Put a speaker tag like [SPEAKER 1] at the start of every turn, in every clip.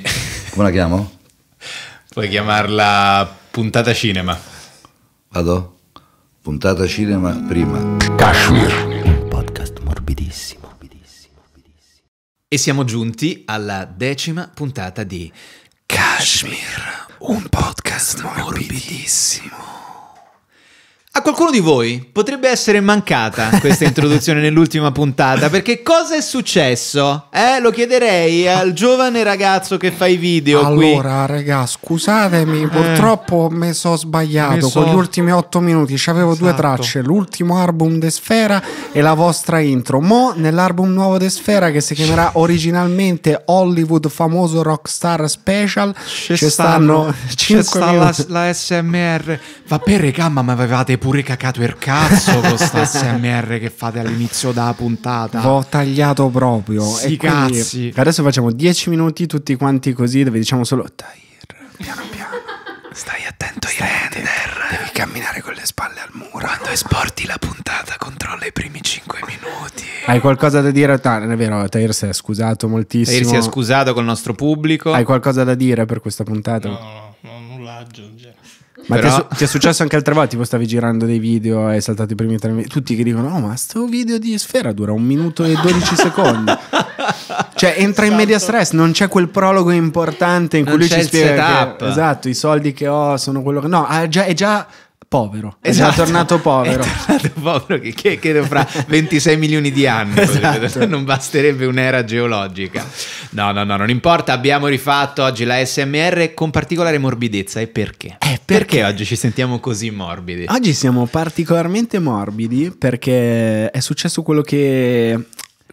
[SPEAKER 1] Di...
[SPEAKER 2] Come la chiamo?
[SPEAKER 1] Puoi chiamarla puntata cinema.
[SPEAKER 2] Vado? Puntata cinema prima. Kashmir. Podcast morbidissimo. morbidissimo,
[SPEAKER 1] morbidissimo. E siamo giunti alla decima puntata di Kashmir. Un podcast morbidissimo. A qualcuno di voi potrebbe essere mancata questa introduzione nell'ultima puntata, perché cosa è successo?
[SPEAKER 3] Eh, lo chiederei al giovane ragazzo che fa i video. Allora, qui. raga, scusatemi, eh. purtroppo mi sono sbagliato. Me so... Con gli ultimi otto minuti c'avevo esatto. due tracce: l'ultimo album de Sfera e la vostra intro. Mo nell'album nuovo de Sfera, che si chiamerà cioè. originalmente Hollywood Famoso Rockstar Special, ci stanno, stanno 5 c'è sta
[SPEAKER 1] la, la, SMR. Va
[SPEAKER 3] bene, gamma, ma avevate pure cacato il cazzo con sta SMR
[SPEAKER 1] che fate all'inizio della puntata. L'ho
[SPEAKER 3] tagliato proprio. Sì, e cazzi. Adesso facciamo 10 minuti tutti quanti così dove diciamo solo Tahir, piano piano. Stai attento Stai ai render. Devi camminare con le spalle al muro. Quando esporti la puntata, controlla i primi 5 minuti. Hai qualcosa da dire? Ah, no, è vero, Tahir si è scusato moltissimo. Tahir si è
[SPEAKER 1] scusato col nostro pubblico.
[SPEAKER 3] Hai qualcosa da dire per questa puntata? No, no, no nullaggio.
[SPEAKER 1] Ma Però... ti, è, ti, è, successo
[SPEAKER 3] anche altre volte? Tipo stavi girando dei video e hai saltato i primi tre minuti. Tutti che dicono: Oh, ma sto video di Sfera dura un minuto e 12 secondi. cioè, entra esatto. in media esatto. stress, non c'è quel prologo importante in cui non lui ci spiega. Che, esatto, i soldi che ho sono quello che. No, è già, è già povero. Esatto. È tornato povero. È tornato
[SPEAKER 1] povero che, che, che fra 26 milioni di anni esatto. non basterebbe un'era geologica. No, no, no, non importa. Abbiamo rifatto oggi la SMR con particolare morbidezza. E perché? Eh, perché? perché? oggi ci sentiamo così morbidi? Oggi siamo
[SPEAKER 3] particolarmente morbidi perché è successo quello che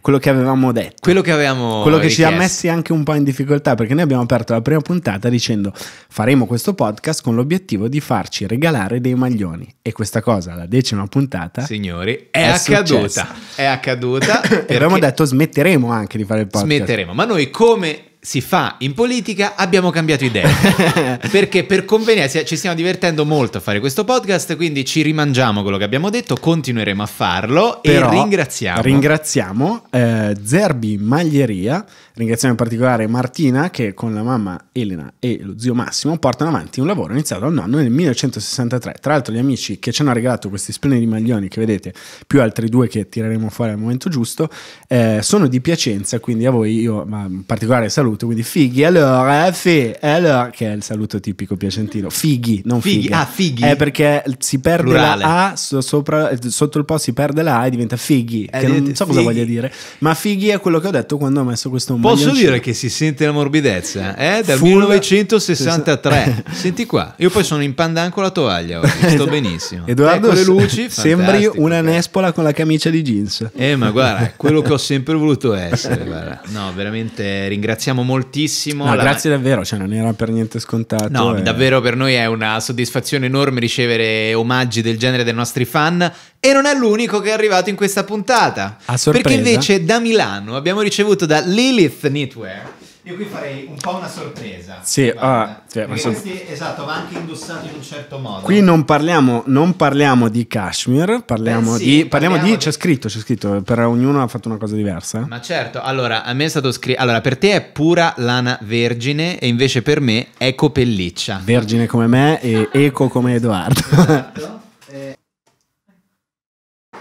[SPEAKER 3] quello che avevamo detto. Quello che avevamo Quello che richiesto. ci ha messi anche un po' in difficoltà, perché noi abbiamo aperto la prima puntata dicendo faremo questo podcast con l'obiettivo di farci regalare dei maglioni. E questa cosa, la decima puntata, signori, è, è accaduta. Successa.
[SPEAKER 1] È accaduta. e abbiamo
[SPEAKER 3] detto smetteremo anche di fare il podcast. Smetteremo,
[SPEAKER 1] ma noi come si fa in politica, abbiamo cambiato idea. Perché per convenienza ci stiamo divertendo molto a fare questo podcast, quindi ci rimangiamo quello che abbiamo detto, continueremo a farlo Però, e ringraziamo.
[SPEAKER 3] Ringraziamo eh, Zerbi Maglieria, ringraziamo in particolare Martina che con la mamma Elena e lo zio Massimo portano avanti un lavoro iniziato da nonno nel 1963. Tra l'altro gli amici che ci hanno regalato questi splendidi maglioni che vedete, più altri due che tireremo fuori al momento giusto, eh, sono di Piacenza, quindi a voi io ma in particolare saluto saluto, quindi fighi, allora, eh, fi, allora, che è il saluto tipico piacentino, fighi, non fighi, figa. ah fighi, è perché si perde Plurale. la A sopra, sotto il po' si perde la A e diventa fighi, eh, che non so fighi. cosa voglia dire, ma fighi è quello che ho detto quando ho messo questo Posso dire
[SPEAKER 1] che si sente la morbidezza, eh? Dal Full 1963, senti qua, io poi sono in pandan con la tovaglia oggi, sto esatto. benissimo. Edoardo, eh, le luci, sembri
[SPEAKER 3] una nespola con la camicia di jeans.
[SPEAKER 1] Eh ma guarda, quello che ho sempre voluto essere, guarda. no veramente ringraziamo apprezziamo moltissimo. No, la... Grazie
[SPEAKER 3] davvero, cioè non era per niente scontato. No, e... davvero
[SPEAKER 1] per noi è una soddisfazione enorme ricevere omaggi del genere dai nostri fan
[SPEAKER 3] e non è l'unico che è arrivato in questa puntata.
[SPEAKER 1] A sorpresa. Perché invece da Milano abbiamo ricevuto da Lilith Knitwear io qui farei un po' una sorpresa.
[SPEAKER 3] Sì, ah, cioè, so...
[SPEAKER 1] questi, esatto, va anche indossato in un certo modo. Qui non
[SPEAKER 3] parliamo, non parliamo di Kashmir, parliamo, eh sì, di, parliamo, parliamo di, C'è scritto, c'è scritto, per ognuno ha fatto una cosa diversa. Eh.
[SPEAKER 1] Ma certo, allora, a me è stato scritto... Allora, per te è pura lana vergine e invece per me eco pelliccia.
[SPEAKER 3] Vergine come me e eco come Edoardo. Esatto. Eh,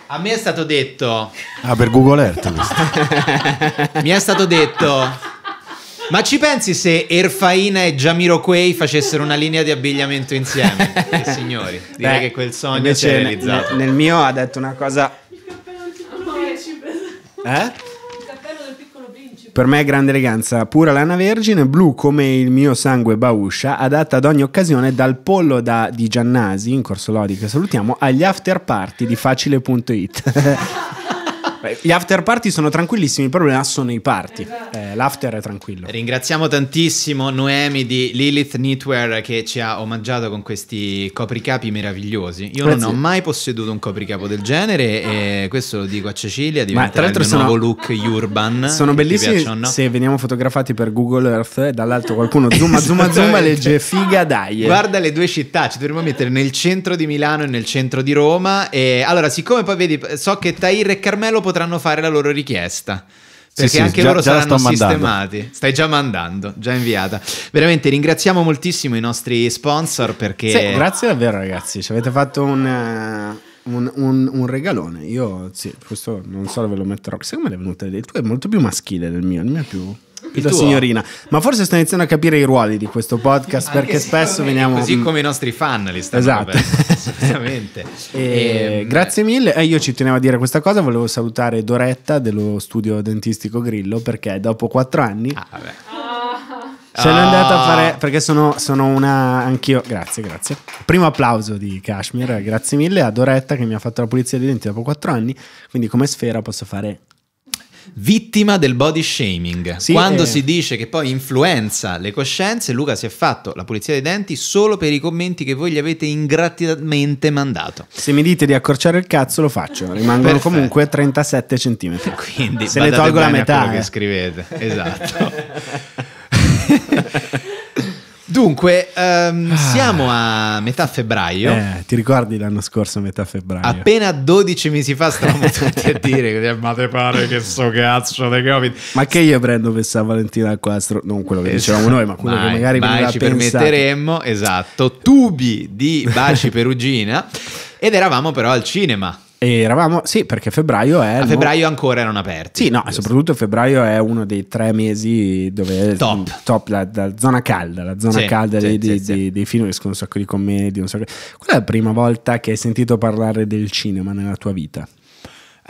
[SPEAKER 1] a me è stato detto...
[SPEAKER 3] Ah, per Google Earth.
[SPEAKER 1] mi è stato detto... Ma ci pensi se Erfaina e Jamiro Quay facessero una linea di abbigliamento insieme? eh, signori, direi Beh, che quel sogno si è realizzato.
[SPEAKER 3] Nel, nel mio ha detto una cosa... Il cappello del piccolo principe. Eh? Il cappello del piccolo principe. Per me è grande eleganza, pura lana vergine, blu come il mio sangue bauscia, adatta ad ogni occasione dal pollo da, di Giannasi, in corso Lodi che salutiamo, agli after party di facile.it. Gli after party sono tranquillissimi, il problema sono i party. Esatto. Eh, l'after è tranquillo. Ringraziamo tantissimo
[SPEAKER 1] Noemi di Lilith Knitwear che ci ha omaggiato con questi copricapi meravigliosi. Io Grazie. non ho mai posseduto un copricapo del genere e questo lo dico a Cecilia, diventerà Ma, tra l'altro il sono, nuovo look urban. Sono bellissimi no? se
[SPEAKER 3] veniamo fotografati per Google Earth e eh, dall'alto qualcuno zoom zoom zoom legge figa dai. Guarda
[SPEAKER 1] le due città, ci dovremmo mettere nel centro di Milano e nel centro di Roma e allora siccome poi vedi so che Tahir e Carmelo potranno fare la loro richiesta. Perché sì, anche sì, loro già, saranno già sistemati. Mandando. Stai già mandando, già inviata. Veramente ringraziamo moltissimo i nostri sponsor perché... Sì,
[SPEAKER 3] grazie davvero ragazzi, ci avete fatto un... Eh, un, un, un, regalone. Io, sì, questo non so dove lo metterò. Secondo me è venuto. Il tuo è molto più maschile del mio. Il mio è più. Pito signorina. Ma forse sta iniziando a capire i ruoli di questo podcast perché spesso veniamo. Così come
[SPEAKER 1] i mm. nostri fan li stanno Esatto. Bene, e, e, eh, ehm,
[SPEAKER 3] grazie mille. E eh, io ci tenevo a dire questa cosa. Volevo salutare Doretta dello studio dentistico Grillo perché dopo quattro anni. Ah, vabbè. Sono oh. andata a fare ah. perché sono, sono una anch'io. Grazie, grazie. Primo applauso di Kashmir, grazie mille a Doretta che mi ha fatto la pulizia dei denti dopo quattro anni. Quindi, come sfera, posso fare
[SPEAKER 1] vittima del body shaming. Sì, Quando eh. si dice che poi influenza le coscienze, Luca si è fatto la pulizia dei denti solo per i commenti che voi gli avete ingratamente
[SPEAKER 3] mandato. Se mi dite di accorciare il cazzo lo faccio, rimangono Perfetto. comunque 37 cm. Quindi se ne tolgo la metà che eh.
[SPEAKER 1] scrivete. Esatto. Dunque, um, ah. siamo a metà febbraio. Eh,
[SPEAKER 3] ti ricordi l'anno scorso, metà febbraio?
[SPEAKER 1] Appena 12 mesi fa stavamo tutti a dire: Ma te pare che sto cazzo di Covid?
[SPEAKER 3] Ma che io prendo per San Valentino al 4? Non quello che esatto. dicevamo noi, ma quello mai, che magari mai ci pensato.
[SPEAKER 1] permetteremmo. Esatto, tubi di baci perugina. Ed eravamo però al cinema
[SPEAKER 3] eravamo, sì, perché febbraio è. A febbraio
[SPEAKER 1] no... ancora erano aperti.
[SPEAKER 3] Sì, no, soprattutto febbraio è uno dei tre mesi dove. Top. top la, la, zona calda, la zona sì, calda sì, dei, sì, dei, dei, film, escono un sacco di commedie. Un sacco... Qual è la prima volta che hai sentito parlare del cinema nella tua vita?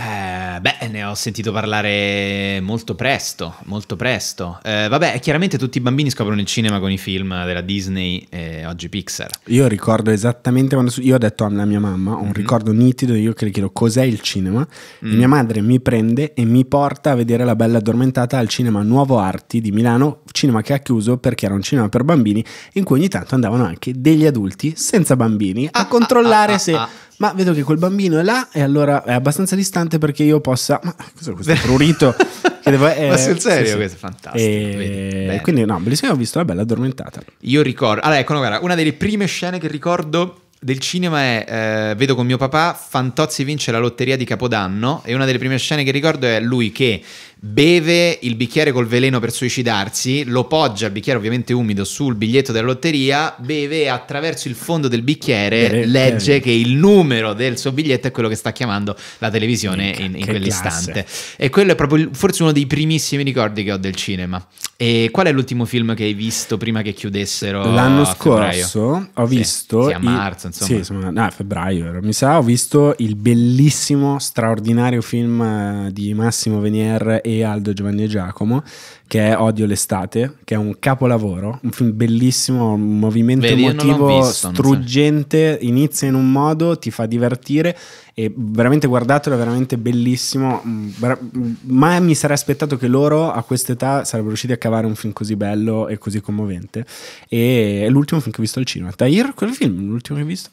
[SPEAKER 1] Eh, beh, ne ho sentito parlare molto presto, molto presto. Eh, vabbè, chiaramente tutti i bambini scoprono il cinema con i film della Disney e oggi Pixar.
[SPEAKER 3] Io ricordo esattamente quando io ho detto a mia mamma, ho un mm-hmm. ricordo nitido, io che le chiedo cos'è il cinema mm. e mia madre mi prende e mi porta a vedere La Bella Addormentata al cinema Nuovo Arti di Milano, cinema che ha chiuso perché era un cinema per bambini in cui ogni tanto andavano anche degli adulti senza bambini a ah, ah controllare ah, ah, se ah ma vedo che quel bambino è là e allora è abbastanza distante perché io possa... Ma cos'è questo prurito? che devo, eh, ma sul serio sì, questo è fantastico. E... Eh, quindi no, bellissimo, ho visto, è bella addormentata.
[SPEAKER 1] Io ricordo... Allora, ecco, guarda, una delle prime scene che ricordo del cinema è, eh, vedo con mio papà, Fantozzi vince la lotteria di Capodanno e una delle prime scene che ricordo è lui che beve il bicchiere col veleno per suicidarsi, lo poggia, il bicchiere ovviamente umido, sul biglietto della lotteria, beve e attraverso il fondo del bicchiere, Beh, legge eh. che il numero del suo biglietto è quello che sta chiamando la televisione in, in quell'istante. Classe. E quello è proprio forse uno dei primissimi ricordi che ho del cinema. E qual è l'ultimo film che hai visto prima che chiudessero? L'anno scorso ho visto... Sì, sì, a marzo, il... insomma. Sì, insomma,
[SPEAKER 3] no, a febbraio, mi sa, ho visto il bellissimo, straordinario film eh, di Massimo Venier e Aldo Giovanni e Giacomo, che è Odio l'estate, che è un capolavoro, un film bellissimo, un movimento Vedi, emotivo visto, struggente, inizia in un modo, ti fa divertire e veramente guardatelo, è veramente bellissimo. Mm, mm, Mai mi sarei aspettato che loro a quest'età sarebbero riusciti a cavare un film così bello e così commovente. E è l'ultimo film che ho visto al cinema. Tahir, quel film, l'ultimo che hai visto?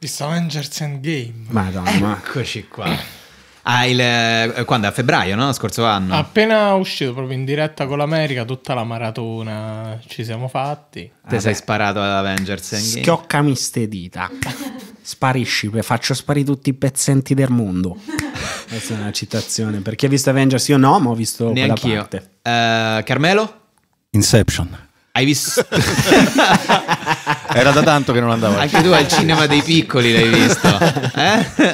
[SPEAKER 1] Visto Avengers Endgame.
[SPEAKER 3] Madonna. Eccoci
[SPEAKER 1] qua. Ah, il, eh, quando? A febbraio, no? Scorso anno. Appena uscito proprio in diretta con l'America, tutta la maratona ci siamo fatti. Te ah, sei sparato ad Avengers. Eh, Schioccami
[SPEAKER 3] ste dita. Sparisci, faccio sparire tutti i pezzenti del mondo. Questa è una citazione. Per chi ha visto Avengers, io no, ma ho visto Neanch'io.
[SPEAKER 1] quella parte. Uh, Carmelo? Inception. Hai visto? Era da tanto che non andavo. Anche tu al cinema dei piccoli l'hai visto, eh?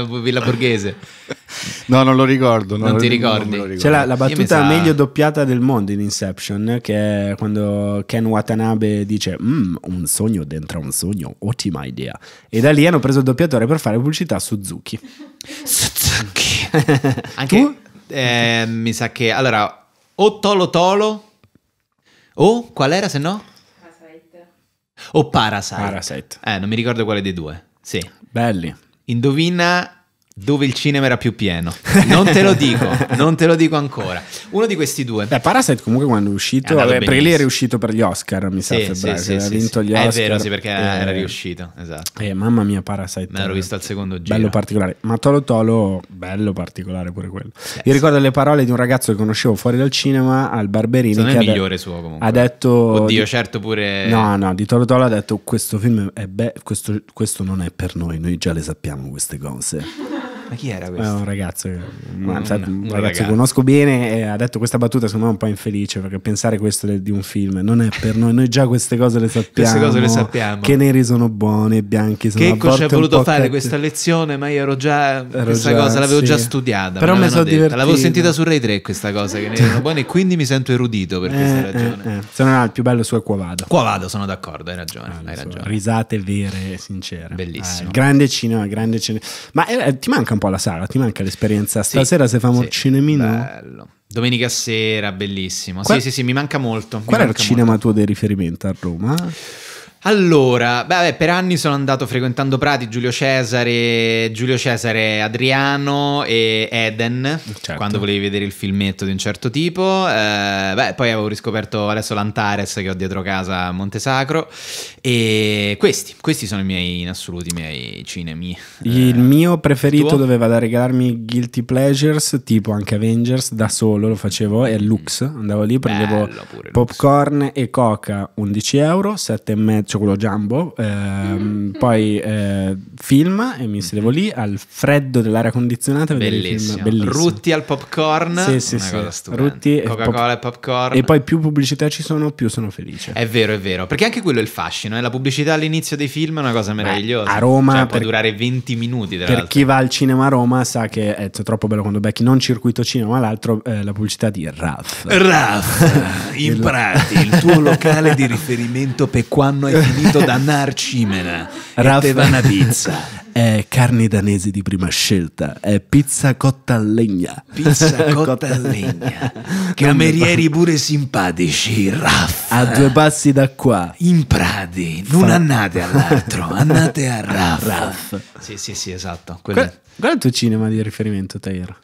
[SPEAKER 1] a Villa Borghese.
[SPEAKER 2] No, non lo ricordo.
[SPEAKER 3] Non, non ti ricordi? Non C'è la, la battuta sa... meglio doppiata del mondo in Inception, che è quando Ken Watanabe dice mm, un sogno dentro un sogno, ottima idea. E da lì hanno preso il doppiatore per fare pubblicità a Suzuki. Suzuki.
[SPEAKER 1] Anche eh, mi sa che... Allora, o Tolo Tolo o qual era se no? Parasite. O Parasite. Parasite. Eh, non mi ricordo quale dei due. Sì. Belli. Indovina dove il cinema era più pieno. Non te lo dico,
[SPEAKER 3] non te lo dico ancora. Uno di questi due. Beh, Parasite comunque quando è uscito, è perché lì è riuscito per gli Oscar, mi sa, sì, febbraio, cioè, sì, sì, vinto gli Oscar. Eh, è vero, sì, perché eh, era riuscito, esatto. Eh, mamma mia, Parasite. Me l'ero visto al secondo giro. Bello particolare. Ma Tolo Tolo, bello particolare pure quello. Yes. Io ricordo le parole di un ragazzo che conoscevo fuori dal cinema, al Barberini. Sono è il migliore suo comunque. Ha detto... Oddio, di... certo pure... No, no, di Tolo Tolo ha detto questo film è be- questo, questo non è per noi, noi già le sappiamo queste cose. Ma chi era questo? Eh, un ragazzo, un, sa, un ragazzo, che conosco bene e ha detto questa battuta, secondo me è un po' infelice perché pensare questo di un film non è per noi, noi già queste cose le sappiamo. cose le sappiamo. Che neri sono buoni e bianchi sono buoni. Che ci ha voluto fare catti.
[SPEAKER 1] questa lezione, ma io ero già ero questa già, cosa l'avevo sì. già studiata, però me sono divertito. L'avevo sentita su Ray 3 questa cosa che neri sono buoni e quindi mi sento erudito per eh, questa eh, ragione. Eh, eh. Se non
[SPEAKER 3] ha il più bello su Quavado.
[SPEAKER 1] Quavado, sono d'accordo, hai ragione, ah, hai ragione.
[SPEAKER 3] Risate vere e sincere. Bellissimo. Ah, grande cinema, grande cinema. Ma eh, ti manca un po' la sala, ti manca l'esperienza. Stasera sì, se fa il cinemino. Bello.
[SPEAKER 1] Domenica sera, bellissimo. Qual... Sì, sì, sì, mi manca molto. Qual è il cinema
[SPEAKER 3] molto. tuo di riferimento a Roma?
[SPEAKER 1] Allora, beh, per anni sono andato frequentando Prati, Giulio Cesare, Giulio Cesare, Adriano e Eden,
[SPEAKER 3] certo. quando volevi
[SPEAKER 1] vedere il filmetto di un certo tipo. Eh, beh, poi avevo riscoperto adesso l'Antares che ho dietro casa a Montesacro. E questi, questi sono i miei, in assoluto, i miei cinemi.
[SPEAKER 3] Il eh, mio preferito tuo? doveva da regalarmi Guilty Pleasures, tipo anche Avengers, da solo lo facevo, e Lux. Andavo lì, prendevo popcorn e coca, 11 euro, 7,5 faccio quello jumbo, ehm, mm-hmm. poi eh, film e mi sedevo lì al freddo dell'aria condizionata bellissimo. film. Bellissimo. Rutti
[SPEAKER 1] al popcorn, sì, sì, sì. Rutti Coca-Cola e, pop- e popcorn. E
[SPEAKER 3] poi più pubblicità ci sono, più sono felice.
[SPEAKER 1] È vero, è vero, perché anche quello è il fascino, eh? la pubblicità all'inizio dei film è una cosa meravigliosa. Beh, a Roma cioè, per, può durare 20 minuti. Per
[SPEAKER 3] chi va al cinema a Roma sa che è troppo bello quando becchi non circuito cinema, ma l'altro eh, la pubblicità di Raf. Raf, in Prati, il tuo
[SPEAKER 1] locale di riferimento per quando hai finito da Narcimena Raff... e Pizza.
[SPEAKER 3] È carne danese di prima scelta, è pizza cotta a legna. Pizza cotta a legna. Camerieri pure simpatici, Raff. A due passi da qua. In Pradi, non Fa... annate all'altro, andate a Raff. Raff. Sì, sì, sì, esatto. Quello... Qual, qual è il tuo cinema di riferimento, Tair?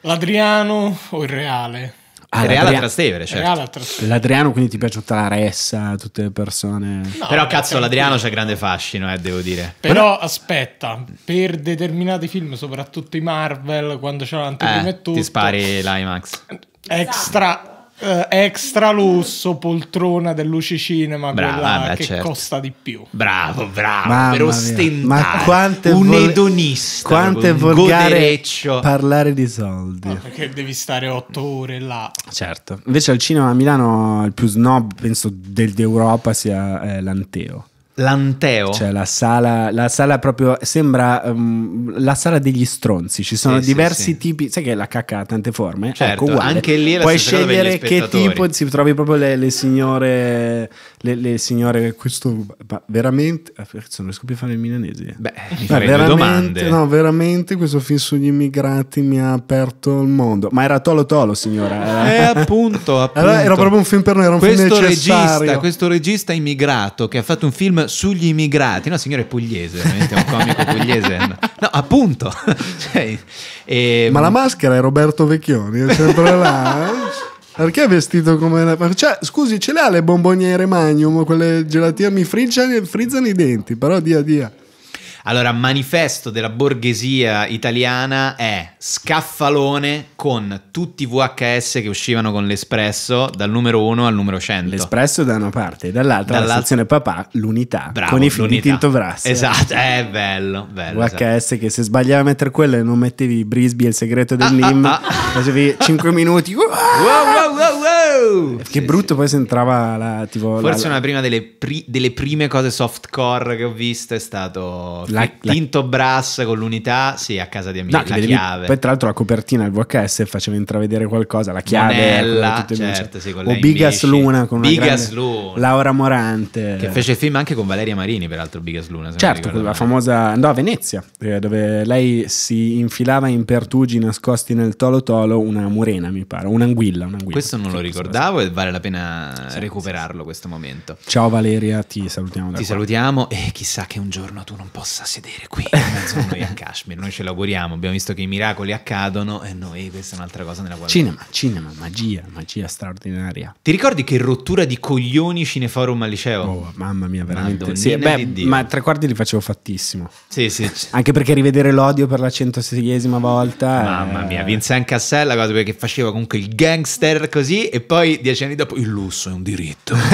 [SPEAKER 1] L'Adriano o il Reale? Ah, Reale Trastevere, certo. Reale Trastevere. L'Adriano,
[SPEAKER 3] quindi ti piace tutta la ressa, tutte le persone. No, Però cazzo, l'Adriano c'è
[SPEAKER 1] grande fascino, eh, devo dire. Però aspetta, per determinati film, soprattutto i Marvel, quando c'è l'anteprima eh, e tutto. Ti spari l'IMAX. Extra eh, extra lusso, poltrona del Luci Cinema, Brava, beh, che certo. costa di più. Bravo, bravo, Mamma per ostentare. Ma quanto un vol- edonista. Quanto è volgare
[SPEAKER 3] parlare di soldi. No, perché devi
[SPEAKER 1] stare otto ore là.
[SPEAKER 3] Certo. Invece al cinema a Milano il più snob, penso, del, d'Europa sia eh, l'Anteo. L'Anteo. Cioè la sala, la sala proprio sembra um, la sala degli stronzi, ci sono sì, diversi sì, sì. tipi, sai che la cacca ha tante forme, certo, ecco, anche lì la puoi scegliere che tipo, si trovi proprio le, le signore le, le signore, questo veramente, eh, non riesco più a fare il milanese. Beh,
[SPEAKER 2] mi Beh, veramente, no,
[SPEAKER 3] veramente questo film sugli immigrati mi ha aperto il mondo. Ma era Tolo Tolo, signora. Eh, appunto, appunto. Allora, era proprio un film per noi, era un questo film Regista,
[SPEAKER 1] questo regista immigrato che ha fatto un film sugli immigrati, no signore è pugliese, veramente è un comico pugliese. No, appunto. Cioè, e... Ehm, Ma la
[SPEAKER 3] maschera è Roberto Vecchioni, è sempre là. Eh? Perché è vestito come una... Cioè, scusi, ce le ha le bomboniere magnum, quelle gelatine mi frizzano, frizzano i denti, però dia dia.
[SPEAKER 1] Allora, manifesto della borghesia italiana è scaffalone con tutti i VHS che uscivano con l'Espresso dal numero 1 al numero 100. L'espresso
[SPEAKER 3] da una parte, dall'altra, dall'altra... la sezione papà, l'unità, Bravo, con i film di Tinto Brass. Esatto,
[SPEAKER 1] è eh, bello, bello. VHS esatto.
[SPEAKER 3] che se sbagliava a mettere quello e non mettevi Brisby e il segreto del ah, ah Nim, ah, ah. facevi 5 minuti. wow, wow, wow. Che sì, brutto, sì. poi sembrava la, tipo. Forse la, una
[SPEAKER 1] prima delle, pri delle, prime cose softcore che ho visto è stato la, Tinto Brass con l'unità, sì, a casa di amici. No, la vedevi, chiave. Poi, tra
[SPEAKER 3] l'altro, la copertina il VHS faceva intravedere qualcosa, la chiave. Monella, ecco, certo, sì, con o Bigas Luna con Bigas grande, Luna. Laura Morante. Che fece
[SPEAKER 1] il film anche con Valeria Marini, peraltro, Bigas Luna. Certo, quella
[SPEAKER 3] famosa. andò a Venezia, eh, dove lei si infilava in pertugi nascosti nel tolo tolo una murena, mi pare, un'anguilla. un'anguilla.
[SPEAKER 1] Questo non lo ricordo ricordavo e vale la pena sì, recuperarlo sì. questo momento.
[SPEAKER 3] Ciao Valeria, ti salutiamo. ti
[SPEAKER 1] salutiamo e chissà che un giorno tu non possa sedere qui in mezzo a noi a Kashmir, noi ce l'auguriamo, abbiamo visto che i miracoli accadono e noi
[SPEAKER 3] questa è un'altra cosa nella quale... Cinema, cinema, magia, magia straordinaria. Ti ricordi che rottura di coglioni cineforum al liceo? Oh, mamma mia, veramente. Sì, beh, di ma tre quarti li facevo fattissimo. Sì, sì. Anche perché rivedere l'odio per la 106esima volta... Mamma è... mia, eh. Vincent
[SPEAKER 1] Cassella, cosa perché faceva comunque il gangster così e poi poi dieci anni dopo il lusso è un diritto.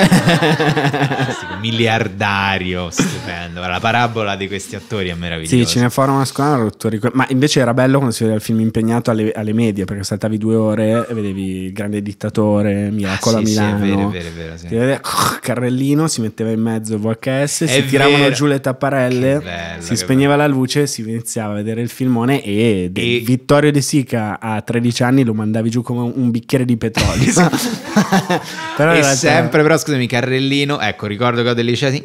[SPEAKER 1] miliardario, stupendo. La parabola di questi attori è meravigliosa. Sì, ce Cineforum
[SPEAKER 3] Ascolano una scuola Ma invece era bello quando si vedeva il film impegnato alle, alle, medie, perché saltavi due ore e vedevi il grande dittatore, Miracolo ah, sì, a Milano. Sì, è vero, è vero, è vero sì. vedeva, oh, Carrellino si metteva in mezzo VHS, è si vero. tiravano giù le tapparelle, bello, si spegneva bello. la luce, si iniziava a vedere il filmone e, e... Vittorio De Sica a 13 anni lo mandavi giù come un bicchiere di petrolio. però e sempre, però
[SPEAKER 1] scusami, carrellino, ecco, ricordo che ho delle licee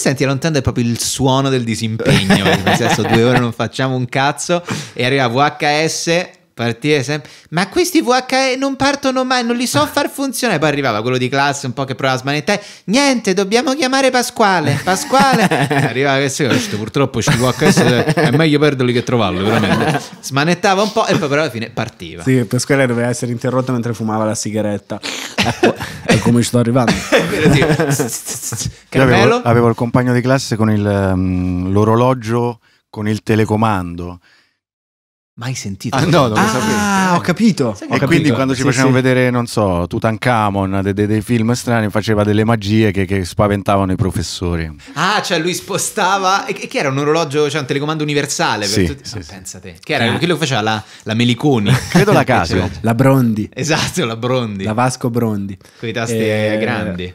[SPEAKER 3] senti lontano è proprio il suono
[SPEAKER 1] del disimpegno nel senso due ore non facciamo un cazzo e arriva VHS partire eh, sempre. Ma questi VHE non partono mai, non li so far funzionare. Poi arrivava quello di classe un po' che provava a smanettare. Niente, dobbiamo chiamare Pasquale. Pasquale. arrivava questo, questo purtroppo ci VHS è meglio perderli che trovarlo, veramente. Smanettava un po' e poi però alla fine partiva. Sì,
[SPEAKER 3] Pasquale doveva essere interrotto mentre fumava la sigaretta. Ecco, è come ci sto arrivando.
[SPEAKER 1] avevo, avevo, il
[SPEAKER 3] compagno di classe con il, um, l'orologio con il telecomando Mai
[SPEAKER 1] sentito? Ah, no, non lo sapevo. Ah, ho capito. ho e capito. quindi quando ci sì, facevano sì.
[SPEAKER 3] vedere, non so, Tutankhamon, dei, dei, dei film strani, faceva delle magie che, che, spaventavano i professori.
[SPEAKER 1] Ah, cioè lui spostava, e, che era un orologio, cioè un telecomando universale. Per sì, tutti... sì, ah, Pensate, che era eh. quello che faceva la, la
[SPEAKER 3] Meliconi. Credo la Casio. la Brondi. Esatto, la Brondi. La Vasco Brondi.
[SPEAKER 1] Con i tasti eh, eh grandi.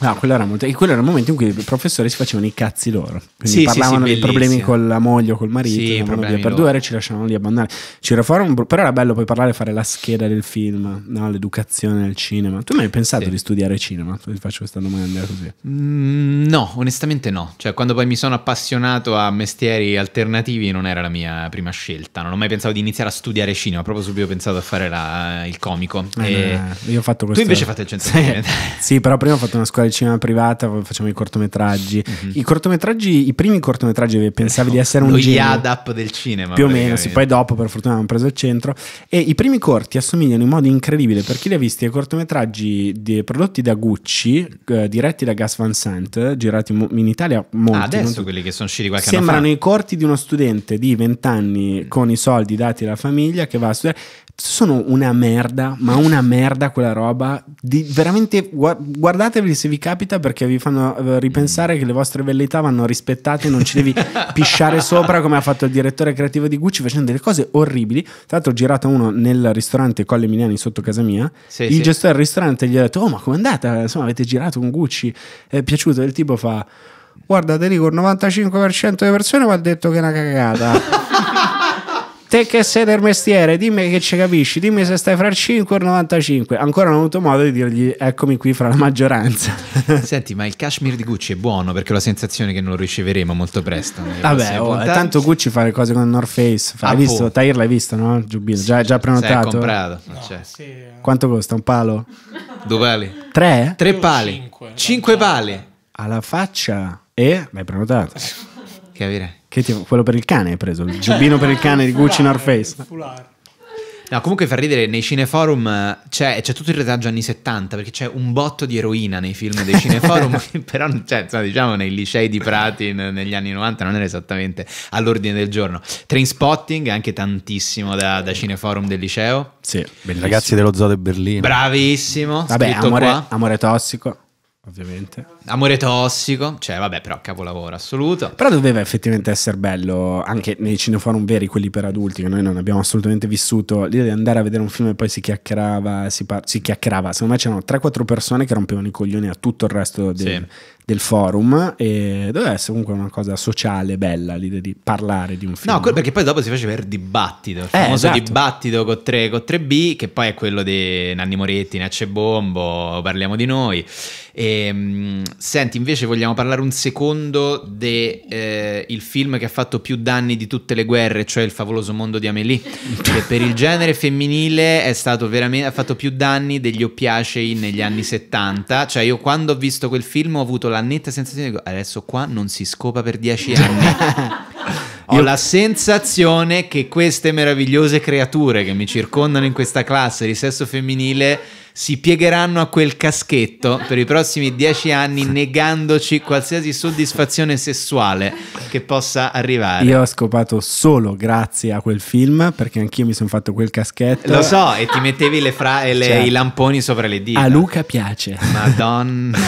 [SPEAKER 3] No, ah, quello era, molto... quello era il momento in cui i professori si facevano i cazzi loro. Quindi sì, parlavano sì, sì, dei problemi con la moglie o col marito, sì, via per due ore e ci lasciavano lì abbandonare. C'era fuori un... Però era bello poi parlare e fare la scheda del film, no? l'educazione al cinema. Tu mai hai pensato di studiare cinema? Ti faccio questa domanda così.
[SPEAKER 1] Mm, no, onestamente no. Cioè, quando poi mi sono appassionato a mestieri alternativi non era la mia prima scelta. Non ho mai pensato di iniziare a studiare cinema, proprio subito ho pensato a fare la... il comico. Eh, e... Io
[SPEAKER 3] ho fatto questo. Tu invece hai fatto il centro. Sì, però prima ho fatto una scuola di cinema privata, facciamo i cortometraggi. Mm-hmm. I cortometraggi, i primi cortometraggi dove pensavi di essere un Lo genio.
[SPEAKER 1] Lo del cinema. Più o meno, sì, poi
[SPEAKER 3] dopo per fortuna hanno preso il centro. E i primi corti assomigliano in modo incredibile, per chi li ha visti, ai cortometraggi di, prodotti da Gucci, eh, diretti da Gas Van Sant, girati in Italia molti. Ah, adesso non... quelli
[SPEAKER 1] che sono usciti qualche Sembrano anno fa. i
[SPEAKER 3] corti di uno studente di 20 anni mm. con i soldi dati dalla famiglia che va a studiare sono una merda, ma una merda quella roba. Di, veramente guardatevi se vi capita perché vi fanno eh, ripensare che le vostre velleità vanno rispettate, non ci devi pisciare sopra come ha fatto il direttore creativo di Gucci facendo delle cose orribili. Tra l'altro ho girato uno nel ristorante Colle Emiliani sotto casa mia, sì, il sì. gestore del ristorante gli ha detto oh ma com'è andata? Insomma avete girato un Gucci, è piaciuto? il tipo fa guarda te dico il 95% delle persone mi ha detto che è una cagata. te che sei del mestiere, dimmi che ci capisci, dimmi se stai fra il 5 e il 95. Ancora non ho avuto modo di dirgli eccomi qui fra la maggioranza.
[SPEAKER 1] Senti, ma il cashmere di Gucci è buono perché ho la sensazione che non lo riceveremo molto
[SPEAKER 3] presto. Vabbè, oh, tanto Gucci fa le cose con North Face. Fa, ah, hai po'. visto? Tair l'hai visto, no? Giubbino, sì, già, già, prenotato. Sì, comprato. No, cioè. sì, eh. Quanto costa? Un palo? Due pali. Tre? Tre pali.
[SPEAKER 1] Cinque, cinque pali.
[SPEAKER 3] Alla faccia. E? L'hai prenotato. Che avere? Che ti, quello per il cane hai preso, il giubbino per il cane di Gucci North Face.
[SPEAKER 2] Eh,
[SPEAKER 1] no, comunque fa ridere, nei cineforum eh, c'è, tutto il retaggio anni 70, perché c'è un botto di eroina nei film dei cineforum, però cioè, insomma, diciamo nei licei di Prati negli anni 90 non era esattamente all'ordine del giorno. Trainspotting anche tantissimo da, da cineforum del liceo. Sì, bellissimo. ragazzi dello
[SPEAKER 3] zoo di Berlino.
[SPEAKER 1] Bravissimo. Vabbè, amore,
[SPEAKER 3] amore tossico ovviamente.
[SPEAKER 1] Amore tossico, cioè vabbè, però capolavoro assoluto.
[SPEAKER 3] Però doveva effettivamente essere bello, anche nei cineforum veri, quelli per adulti, che noi non abbiamo assolutamente vissuto, l'idea di andare a vedere un film e poi si chiacchierava, si, si chiacchierava. Secondo me c'erano 3-4 persone che rompevano i coglioni a tutto il resto del, sì del forum e doveva essere comunque una cosa sociale bella l'idea di parlare di un film. No,
[SPEAKER 1] perché poi dopo si faceva il dibattito, il eh, famoso esatto. dibattito con 3, con 3B che poi è quello di Nanni Moretti, Nacce Bombo, parliamo di noi. E, ehm, senti, invece vogliamo parlare un secondo del eh, film che ha fatto più danni di tutte le guerre, cioè il favoloso mondo di Amélie, che per il genere femminile è stato veramente, ha fatto più danni degli oppiacei negli anni 70, cioè io quando ho visto quel film ho avuto la la netta sensazione che adesso qua non si scopa per dieci anni. Ho Io... la sensazione che queste meravigliose creature che mi circondano in questa classe di sesso femminile si piegheranno a quel caschetto per i prossimi dieci anni negandoci qualsiasi soddisfazione sessuale che possa arrivare. Io
[SPEAKER 3] ho scopato solo grazie a quel film perché anch'io mi sono fatto quel caschetto. Lo so,
[SPEAKER 1] e ti mettevi le le, cioè, i lamponi sopra le dita. A Luca
[SPEAKER 3] piace. Madonna.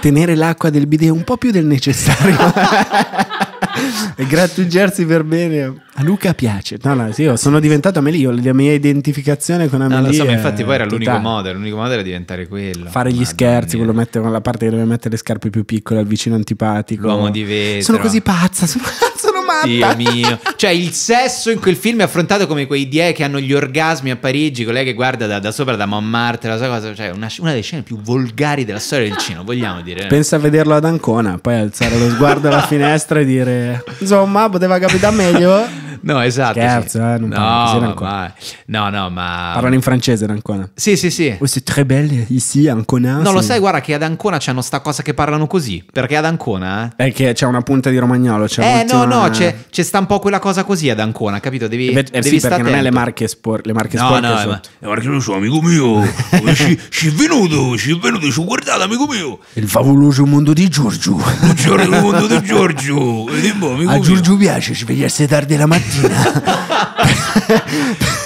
[SPEAKER 3] Tenere l'acqua del bidet un po' più del necessario. e grattugiarsi per bene. A Luca piace. No, no, sì, io sono diventato Amelie, la mia identificazione con Amelie. No, lo infatti poi era l'unico totale.
[SPEAKER 1] modo, l'unico modo era diventare quello. Fare gli Madonna
[SPEAKER 3] scherzi, quello mette la parte che deve mettere le scarpe più piccole al vicino antipatico. L'uomo di
[SPEAKER 1] vetro. Sono così pazza, sono, sono matta. Dio mio. Cioè, il sesso in quel film è affrontato come quei die che hanno gli orgasmi a Parigi, con lei che guarda da, da sopra da Montmartre, la sua cosa. Cioè, una,
[SPEAKER 3] una, delle scene più volgari della storia del cinema, vogliamo dire. Eh. Pensa a vederlo ad Ancona, poi alzare lo sguardo alla finestra e dire: Insomma, poteva capitare meglio. No, esatto. Scherzo, sì. eh, non no, parlo ma...
[SPEAKER 1] no, no, ma. Parlano in francese
[SPEAKER 3] ad Ancona. Sì, sì, sì. Oh, c'est très belle ici, Ancona. No, sì. lo sai,
[SPEAKER 1] guarda che ad Ancona c'hanno sta cosa che parlano così. Perché ad Ancona.
[SPEAKER 3] Eh. È che c'è una punta di romagnolo. C'è eh, no, no, c'è,
[SPEAKER 1] c'è sta un po' quella cosa così ad Ancona, capito? Devi, eh, eh devi sì, perché non è le marche, spor-
[SPEAKER 3] le marche no, No, no, le marche non sono, amico mio. ci, è venuto, ci è venuto, ci ho guardato, amico mio. Il favoloso mondo di Giorgio. Il mondo di Giorgio. Boh, A Giorgio piace ci svegliarsi tardi la mattina.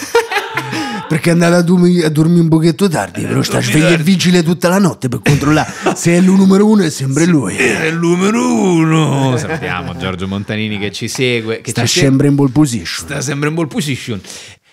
[SPEAKER 3] perché è andata a, dormi, a dormire un pochetto tardi, eh, però sta sveglia il vigile tutta la notte per controllare se è il numero uno è sempre lui. È il
[SPEAKER 1] numero uno. Eh, Sappiamo Giorgio Montanini che ci segue. Che sta sempre in
[SPEAKER 3] pole position.
[SPEAKER 1] Sta sempre in pole position.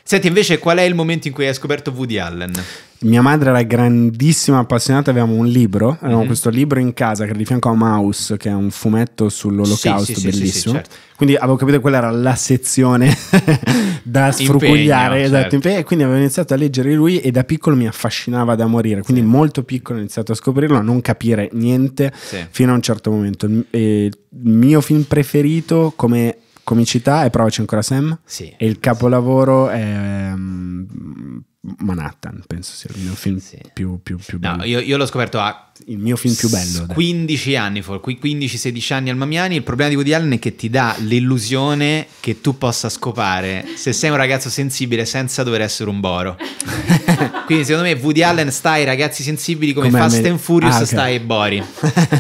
[SPEAKER 1] Senti, invece, qual è il momento in cui hai scoperto Woody Allen?
[SPEAKER 3] Mia madre era grandissima appassionata, avevamo un libro, avevamo mm-hmm. questo libro in casa che era di fianco a Mouse, che è un fumetto sull'olocausto sì, sì, bellissimo. Sì, certo. Quindi avevo capito che quella era la sezione da sfrugugliare, esatto, certo. e quindi avevo iniziato a leggere lui e da piccolo mi affascinava da morire, quindi molto piccolo ho iniziato a scoprirlo, a non capire niente fino a un certo momento. E eh, il mio film preferito come Comicità e Provaci ancora Sam. Sì. E il capolavoro è um, Manhattan, penso sia il mio film sì. più, più, più bello. No,
[SPEAKER 1] io, io l'ho scoperto
[SPEAKER 3] a il mio film più bello.
[SPEAKER 1] 15 anni, 15-16 anni al Mamiani. Il problema di Woody Allen è che ti dà l'illusione che tu possa scopare se sei un ragazzo sensibile senza dover essere un boro. Quindi secondo me Woody Allen sta ai ragazzi sensibili come, come Fast and Furious ah, okay. sta ai bori.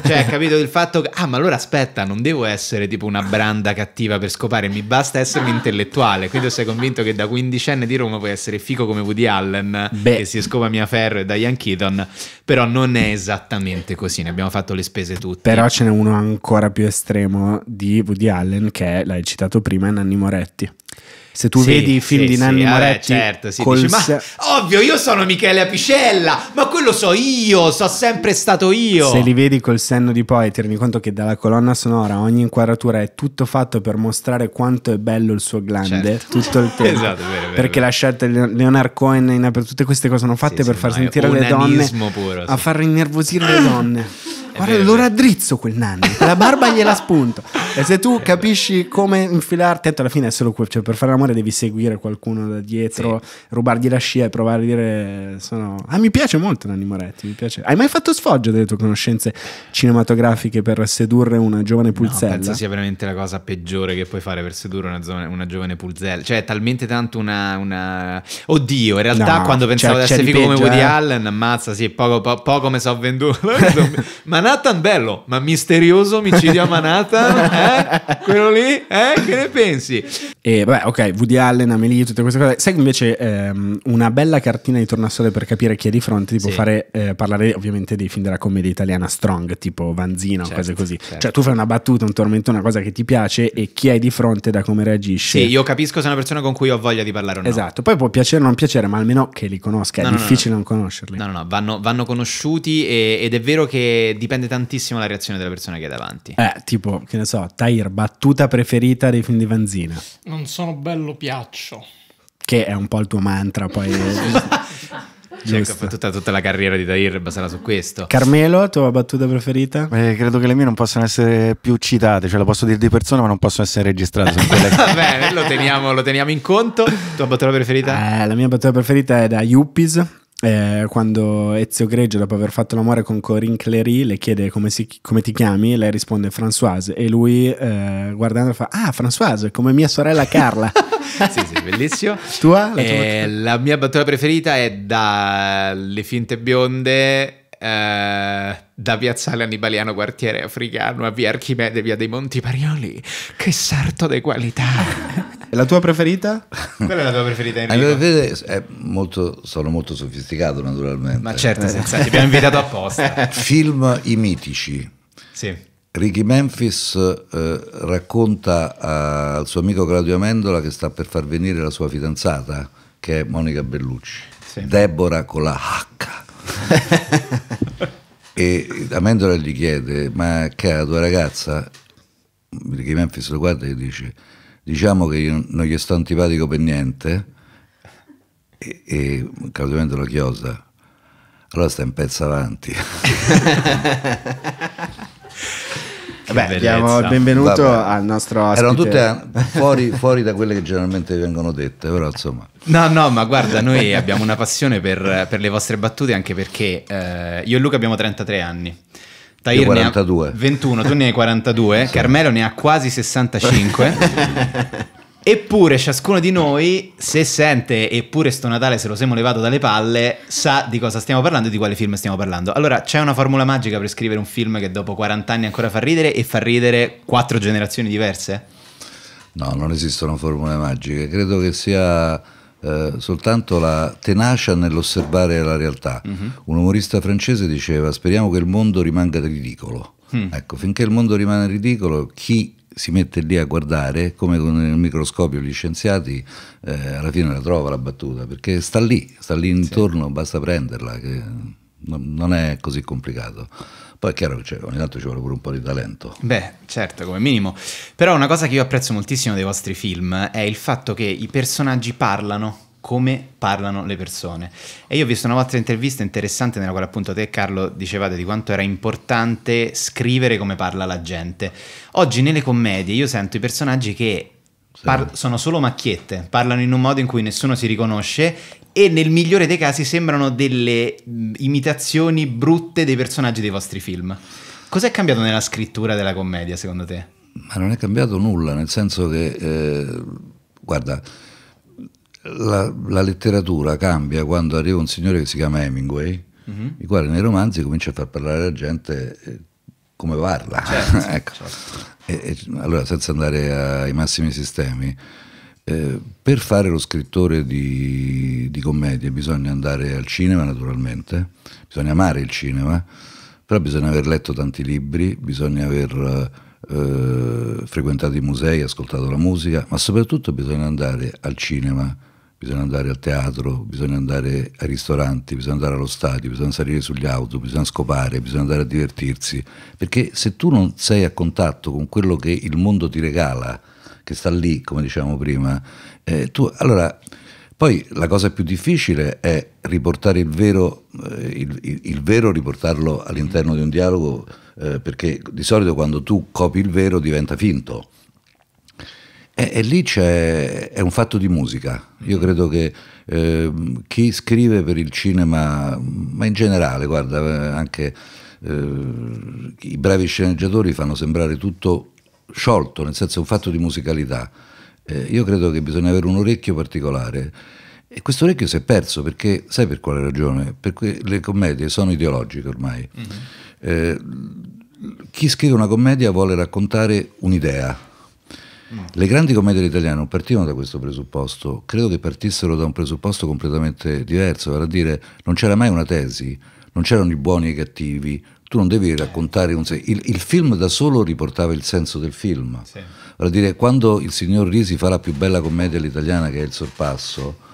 [SPEAKER 1] Cioè, capito il fatto che, ah, ma allora aspetta, non devo essere tipo una branda cattiva per scopare, mi basta essere un intellettuale. Quindi sei convinto che da 15 anni di Roma puoi essere fico come Woody Allen, Beh. che si scopa Mia Ferro e da Keaton, però non è esattamente esattamente così, ne abbiamo fatto le spese tutte. Però
[SPEAKER 3] ce n'è uno ancora più estremo di Woody Allen che l'hai citato prima, è Nanni Moretti se tu sì, vedi i film sì, di Nanni sì, Moretti, vabbè, certo, sì, dici, ma
[SPEAKER 1] ovvio, io sono Michele Apicella, ma quello so io, so sempre stato io. Se li
[SPEAKER 3] vedi col senno di poi, ti rendi conto che dalla colonna sonora ogni inquadratura è tutto fatto per mostrare quanto è bello il suo glande certo. tutto il tempo. esatto, vero, vero, perché vero. la scelta di Leonard Cohen in tutte queste cose sono fatte per far sentire le donne, puro, a far innervosire le donne. Guarda, lo raddrizzo quel nanni, la barba gliela spunto. E se tu capisci come infilarti, alla fine è solo quel, cioè per fare l'amore devi seguire qualcuno da dietro, sì. rubargli la scia e provare a dire sono... Ah, mi piace molto Nanni Moretti, mi piace. Hai mai fatto sfoggio delle tue conoscenze cinematografiche per sedurre una giovane pulzella? No, penso sia
[SPEAKER 1] veramente la cosa peggiore che puoi fare per sedurre una, zona, una giovane pulzella. Cioè, talmente tanto una... una... Oddio, in realtà no, quando cioè, pensavo cioè, di essere figo come Woody eh. Allen, ammazza, sì, poco, po- poco me so venduto. Ma no Manhattan bello, ma misterioso omicidio a Manhattan, eh?
[SPEAKER 3] quello lì, eh? che ne pensi? E vabbè, ok, Woody Allen, Amelie, tutte queste cose. Sai invece ehm, una bella cartina di tornasole per capire chi è di fronte, tipo sì. fare, eh, parlare ovviamente dei film della commedia italiana strong, tipo Vanzina certo, o cose così. Certo. Cioè tu fai una battuta, un tormento, una cosa che ti piace e chi è di fronte da come reagisce. Sì,
[SPEAKER 1] io capisco se è una persona con cui ho voglia di parlare o no. Esatto,
[SPEAKER 3] poi può piacere o non piacere, ma almeno che li conosca, è no, difficile no, non conoscerli.
[SPEAKER 1] No, no, no, vanno, vanno conosciuti e, ed è vero che dipende dipende tantissimo dalla reazione della persona che è davanti.
[SPEAKER 3] Eh, tipo, che ne so, Tair, battuta preferita dei film di Vanzina. Non sono bello piaccio. Che è un po' il tuo mantra, poi... Cioè, tutta, tutta, la carriera di Tahir è basata su questo. Carmelo, tua battuta preferita? Eh, credo che le mie non possano essere più citate, cioè la posso dire di persona, ma non possono essere registrate.
[SPEAKER 1] Va bene, lo teniamo, lo teniamo, in conto. Tua battuta preferita?
[SPEAKER 3] Eh, la mia battuta preferita è da Yuppies eh, quando Ezio Greggio, dopo aver fatto l'amore con Corinne Clery, le chiede come, si, come ti chiami, lei risponde Françoise e lui eh, guardando fa ah Françoise, come mia sorella Carla.
[SPEAKER 1] sì, sì, bellissimo.
[SPEAKER 3] Tua? La, tua eh,
[SPEAKER 1] la mia battuta preferita è dalle finte bionde eh, da piazzale annibaliano quartiere africano a via Archimede, via dei Monti Parioli. Che sarto di qualità!
[SPEAKER 2] La tua preferita? Quella è la tua
[SPEAKER 1] preferita in
[SPEAKER 2] La molto, sono molto sofisticato naturalmente. Ma certo, eh. senza, ti abbiamo invitato apposta. Film I Mitici. Sì. Ricky Memphis eh, racconta a, eh, al suo amico Claudio Amendola che sta per far venire la sua fidanzata, che è Monica Bellucci. Sì. Deborah con la e Amendola gli chiede, ma che la tua ragazza, perché Memphis lo guarda e dice, diciamo che io non gli sto antipatico per niente, e, e Claudio Amendola chiosa, allora sta un pezzo avanti. Beh, diamo il benvenuto Vabbè. al nostro ospite. Erano tutte fuori, fuori, da quelle che generalmente vengono dette, però insomma.
[SPEAKER 1] No, no, ma guarda, noi abbiamo una passione per, per le vostre battute anche perché eh, io e Luca abbiamo 33 anni.
[SPEAKER 2] Tahir 42. ne
[SPEAKER 1] ha 21, tu ne hai 42, sì. Carmelo ne ha quasi 65. Eppure ciascuno di noi, se sente, eppure sto Natale se lo siamo levato dalle palle, sa di cosa stiamo parlando e di quale film stiamo parlando. Allora, c'è una formula magica per scrivere un film che dopo 40 anni ancora fa ridere e fa ridere quattro generazioni diverse?
[SPEAKER 2] No, non esistono formule magiche. Credo che sia eh, soltanto la tenacia nell'osservare la realtà. Mm-hmm. Un umorista francese diceva speriamo che il mondo rimanga ridicolo. Mm. Ecco, finché il mondo rimane ridicolo, chi si mette lì a guardare, come con il microscopio gli scienziati, eh, alla fine la trova la battuta, perché sta lì, sta lì intorno, sì. basta prenderla, non, non, è così complicato. Poi è chiaro che cioè, ogni tanto ci vuole pure un po' di talento.
[SPEAKER 1] Beh, certo, come minimo. Però una cosa che io apprezzo moltissimo dei vostri film è il fatto che i personaggi parlano come parlano le persone. E io ho visto una vostra intervista interessante nella quale appunto te e Carlo dicevate di quanto era importante scrivere come parla la gente. Oggi nelle commedie io sento i personaggi che par- sono solo macchiette, parlano in un modo in cui nessuno si riconosce e nel migliore dei casi sembrano delle imitazioni brutte dei personaggi dei vostri film. Cos'è cambiato nella scrittura della commedia secondo te?
[SPEAKER 2] Ma non è cambiato nulla, nel senso che, eh, guarda, la, la, letteratura cambia quando arriva un signore che si chiama Hemingway, mm-hmm. il quale nei romanzi comincia a far parlare la gente eh, come parla. Certo, ecco. certo. E, e, allora, senza andare ai massimi sistemi, eh, per fare lo scrittore di, di commedie bisogna andare al cinema naturalmente, bisogna amare il cinema, però bisogna aver letto tanti libri, bisogna aver eh, frequentato i musei, ascoltato la musica, ma soprattutto bisogna andare al cinema bisogna andare al teatro, bisogna andare ai ristoranti, bisogna andare allo stadio, bisogna salire sugli auto, bisogna scopare, bisogna andare a divertirsi, perché se tu non sei a contatto con quello che il mondo ti regala, che sta lì, come dicevamo prima, eh, tu allora... Poi la cosa più difficile è riportare il vero, eh, il, il, il vero riportarlo all'interno di un dialogo, eh, perché di solito quando tu copi il vero diventa finto. E, e lì c'è un fatto di musica. Io credo che eh, chi scrive per il cinema, ma in generale, guarda, eh, anche eh, i bravi sceneggiatori fanno sembrare tutto sciolto, nel senso è un fatto di musicalità. Eh, io credo che bisogna avere un orecchio particolare. E questo orecchio si è perso perché, sai per quale ragione? Perché le commedie sono ideologiche ormai. Mm -hmm. eh, chi scrive una commedia vuole raccontare un'idea, le grandi commedie italiane non partivano da questo presupposto, credo che partissero da un presupposto completamente diverso, vale a dire non c'era mai una tesi, non c'erano i buoni e i cattivi, tu non devi raccontare un senso. Il, il, film da solo riportava il senso del film. Sì. Vale dire, quando il signor Risi fa la più bella commedia all'italiana che è Il Sorpasso,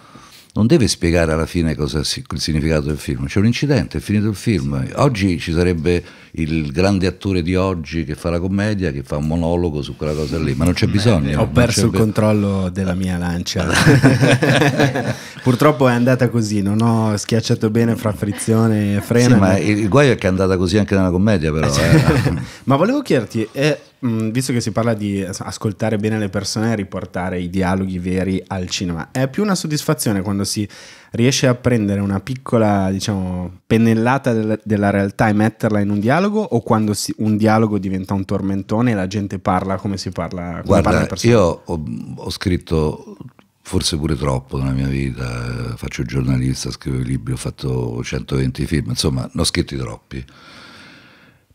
[SPEAKER 2] non deve spiegare alla fine cosa si, il significato del film. C'è un incidente, è finito il film. Oggi ci sarebbe il grande attore di oggi che fa la commedia, che fa un monologo su quella cosa lì, ma non c'è bisogno. Ho perso il be-
[SPEAKER 3] controllo della mia lancia. Purtroppo è andata così, non ho schiacciato bene fra frizione e freno. Sì, ma
[SPEAKER 2] il guaio è che è andata così anche nella commedia però. Eh. eh. Certo.
[SPEAKER 3] ma volevo chiederti... Eh, visto che si parla di eh, ascoltare bene le persone e riportare i dialoghi veri al cinema, è più una soddisfazione quando si riesce a prendere una piccola, diciamo, pennellata del, della realtà e metterla in un dialogo dialogo o quando si, un dialogo diventa un tormentone e la gente parla come si parla? Come Guarda,
[SPEAKER 2] parla io ho, ho, scritto forse pure troppo nella mia vita, eh, faccio giornalista, scrivo i libri, ho fatto 120 film, insomma ne ho scritti troppi.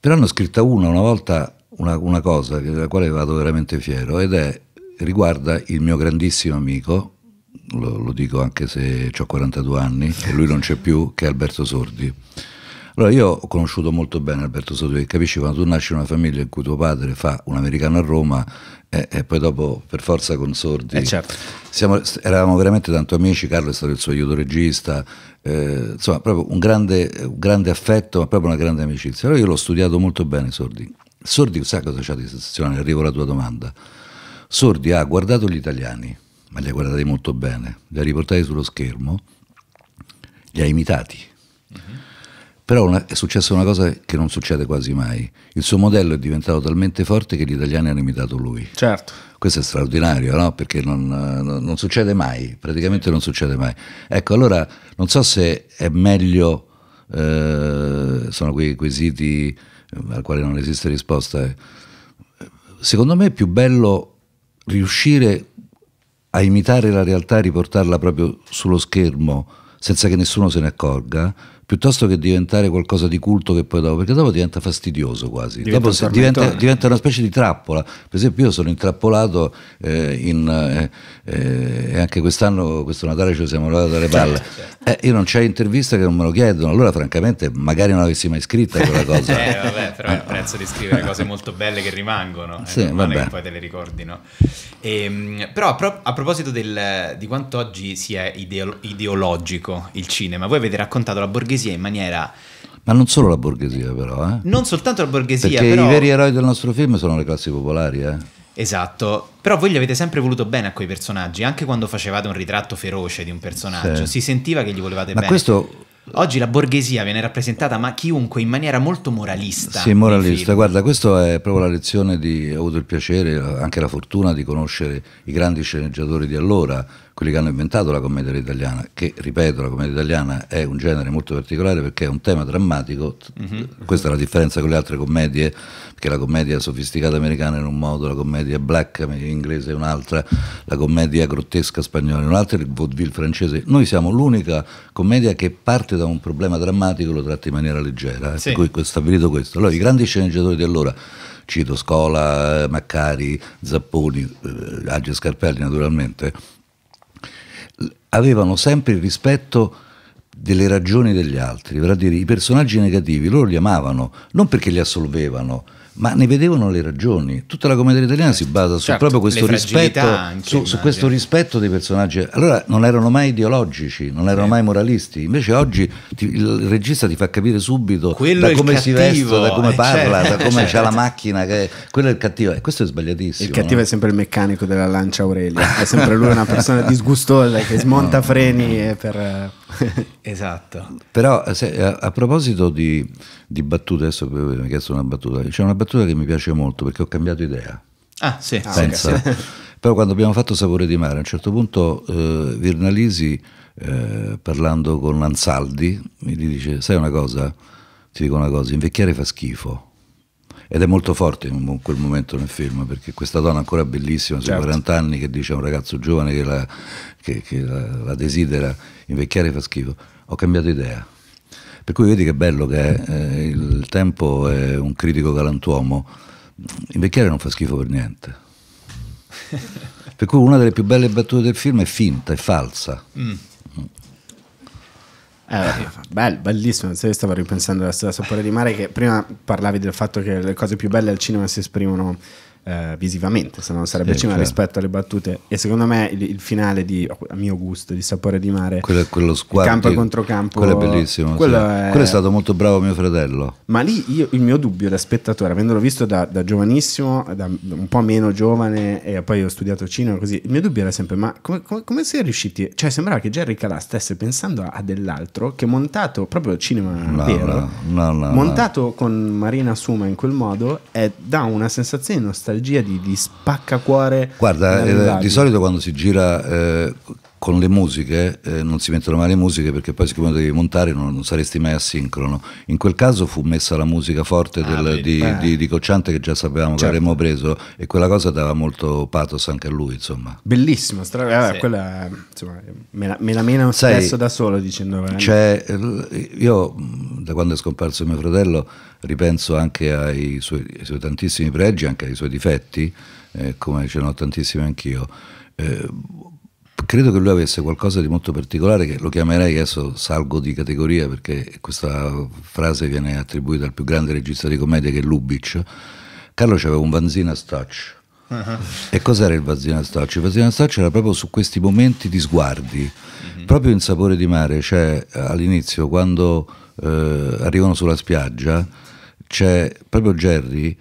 [SPEAKER 2] Però ne ho scritta una, una volta, una, una cosa della quale vado veramente fiero ed è riguarda il mio grandissimo amico, lo, lo dico anche se ho 42 anni e lui non c'è più, che è Alberto Sordi allora io ho conosciuto molto bene Alberto Sodue, capisci quando tu nasci in una famiglia in cui tuo padre fa un americano a Roma e, eh, e poi dopo per forza consordi. Eh certo. Siamo, eravamo veramente tanto amici, Carlo è stato il suo aiuto regista, eh, insomma proprio un grande, un grande, affetto ma proprio una grande amicizia. Allora io l'ho studiato molto bene Sordi. Sordi sa cosa c'ha di sensazione? arrivo alla tua domanda. Sordi ha guardato gli italiani, ma li ha guardati molto bene, li ha riportati sullo schermo, li ha imitati però una, è successa una cosa che non succede quasi mai. Il suo modello è diventato talmente forte che gli italiani hanno imitato lui. Certo. Questo è straordinario, no? Perché non, non, non succede mai, praticamente non succede mai. Ecco, allora non so se è meglio, eh, sono quei quesiti eh, al quale non esiste risposta. Eh. Secondo me è più bello riuscire a imitare la realtà, e riportarla proprio sullo schermo senza che nessuno se ne accorga, piuttosto che diventare qualcosa di culto che poi dopo, perché dopo diventa fastidioso quasi, diventa, dopo, un diventa, diventa una specie di trappola, per esempio io sono intrappolato eh, in, eh, eh e anche quest'anno, questo Natale ci siamo levati dalle palle, certo, certo. eh, io non c'è intervista che non me lo chiedono, allora francamente magari non avessi mai scritto quella cosa. eh vabbè, però è il prezzo
[SPEAKER 1] di scrivere cose molto belle che rimangono, eh, sì, è che poi te le ricordino. Ehm, però a, a proposito del, di quanto oggi sia ideolo ideologico il cinema, voi avete raccontato la borghese borghesia in maniera...
[SPEAKER 2] Ma non solo la borghesia però, eh? Non
[SPEAKER 1] soltanto la borghesia, Perché però... i veri
[SPEAKER 2] eroi del nostro film sono le classi popolari, eh?
[SPEAKER 1] Esatto, però voi gli avete sempre voluto bene a quei personaggi, anche quando facevate un ritratto feroce di un personaggio, sì. si sentiva che gli volevate ma bene. Questo... Oggi la borghesia viene rappresentata, ma chiunque, in maniera molto moralista. Sì,
[SPEAKER 2] moralista. Guarda, questa è proprio la lezione di... Ho avuto il piacere, anche la fortuna di conoscere i grandi sceneggiatori di allora, quelli che hanno inventato la commedia italiana, che ripeto, la commedia italiana è un genere molto particolare perché è un tema drammatico, mm-hmm. questa è la differenza con le altre commedie, perché la commedia sofisticata americana è in un modo, la commedia black inglese è un'altra, la commedia grottesca spagnola è un'altra, il vaudeville francese. Noi siamo l'unica commedia che parte da un problema drammatico e lo tratta in maniera leggera, eh, sì. cui è stabilito questo. Allora, i grandi sceneggiatori di allora cito Scola, Maccari, Zapponi, eh, Agi Scarpelli naturalmente, avevano sempre il rispetto delle ragioni degli altri, per dire, i personaggi negativi loro li amavano non perché li assolvevano, ma ne vedevano le ragioni. Tutta la commedia italiana si basa su cioè, proprio questo rispetto, anche, su, su questo rispetto dei personaggi. Allora non erano mai ideologici, non erano eh. mai moralisti. Invece oggi ti, il regista ti fa capire subito quello da come si veste, da come eh, parla, certo, da come certo. c'ha la certo. macchina. Che, quello è il cattivo. E questo è sbagliatissimo. Il cattivo no? Eh. è sempre il meccanico della Lancia Aurelia. È sempre lui una persona disgustosa che smonta no. freni
[SPEAKER 3] per... esatto.
[SPEAKER 2] Però se, a, a proposito di di battute, adesso mi hai chiesto una battuta, c'è una battuta che mi piace molto perché ho cambiato idea.
[SPEAKER 1] Ah sì, ah, Okay.
[SPEAKER 2] però quando abbiamo fatto Sapore di mare, a un certo punto eh, Virnalisi, eh, parlando con Ansaldi, mi dice, sai una cosa? Ti dico una cosa, invecchiare fa schifo ed è molto forte in quel momento nel film perché questa donna ancora bellissima sui 40 certo. anni che dice a un ragazzo giovane che, la, che, che la, la desidera invecchiare fa schifo ho cambiato idea per cui vedi che bello che eh, il tempo è un critico galantuomo, invecchiare non fa schifo per niente. per cui una delle più belle battute del film è finta, è falsa.
[SPEAKER 3] Mm. Eh, eh bello, bellissimo, Se stavo
[SPEAKER 2] ripensando alla Sapore di Mare che prima
[SPEAKER 3] parlavi del fatto che le cose più belle al cinema si esprimono eh, visivamente, se non sarebbe sì, cioè. rispetto alle battute. E secondo me il, il, finale di, a mio gusto, di Sapore di Mare, quello,
[SPEAKER 2] quello sguardo, campo contro campo, quello è bellissimo. Quello, sì. è... quello, è... stato molto bravo mio fratello.
[SPEAKER 3] Ma lì io, il mio dubbio da spettatore, avendolo visto da, da giovanissimo, da un po' meno giovane, e poi ho studiato cinema così, il mio dubbio era sempre, ma come, come, come si è riusciti? Cioè sembrava che Jerry Calà stesse pensando a, a dell'altro che montato proprio cinema no, vero,
[SPEAKER 2] no, no, montato
[SPEAKER 3] con Marina Suma in quel modo, è, dà una sensazione di nostalgia nostalgia, di, di spaccacuore.
[SPEAKER 2] Guarda, eh, di solito quando si gira eh, con le musiche eh, non si mettono mai le musiche perché poi siccome devi montare non, non, saresti mai asincrono. In quel caso fu messa la musica forte ah, del, ah, di, di, di, Cocciante che già sapevamo certo. che avremmo preso e quella cosa dava molto pathos anche a lui insomma.
[SPEAKER 3] Bellissimo, stra- eh, sì. quella insomma, me, la, me la meno spesso
[SPEAKER 2] da solo dicendo cioè, Io da quando è scomparso mio fratello ripenso anche ai suoi, ai suoi tantissimi pregi, anche ai suoi difetti, eh, come ce ne ho tantissimi anch'io. Eh, credo che lui avesse qualcosa di molto particolare che lo chiamerei adesso salgo di categoria perché questa frase viene attribuita al più grande regista di commedia che è Lubitsch. Carlo aveva un Vanzina Stach. Uh-huh. E cos'era il Vanzina Stach? Il Vanzina Stach era proprio su questi momenti di sguardi, uh-huh. proprio in sapore di mare, cioè all'inizio quando eh, arrivano sulla spiaggia c'è proprio Jerry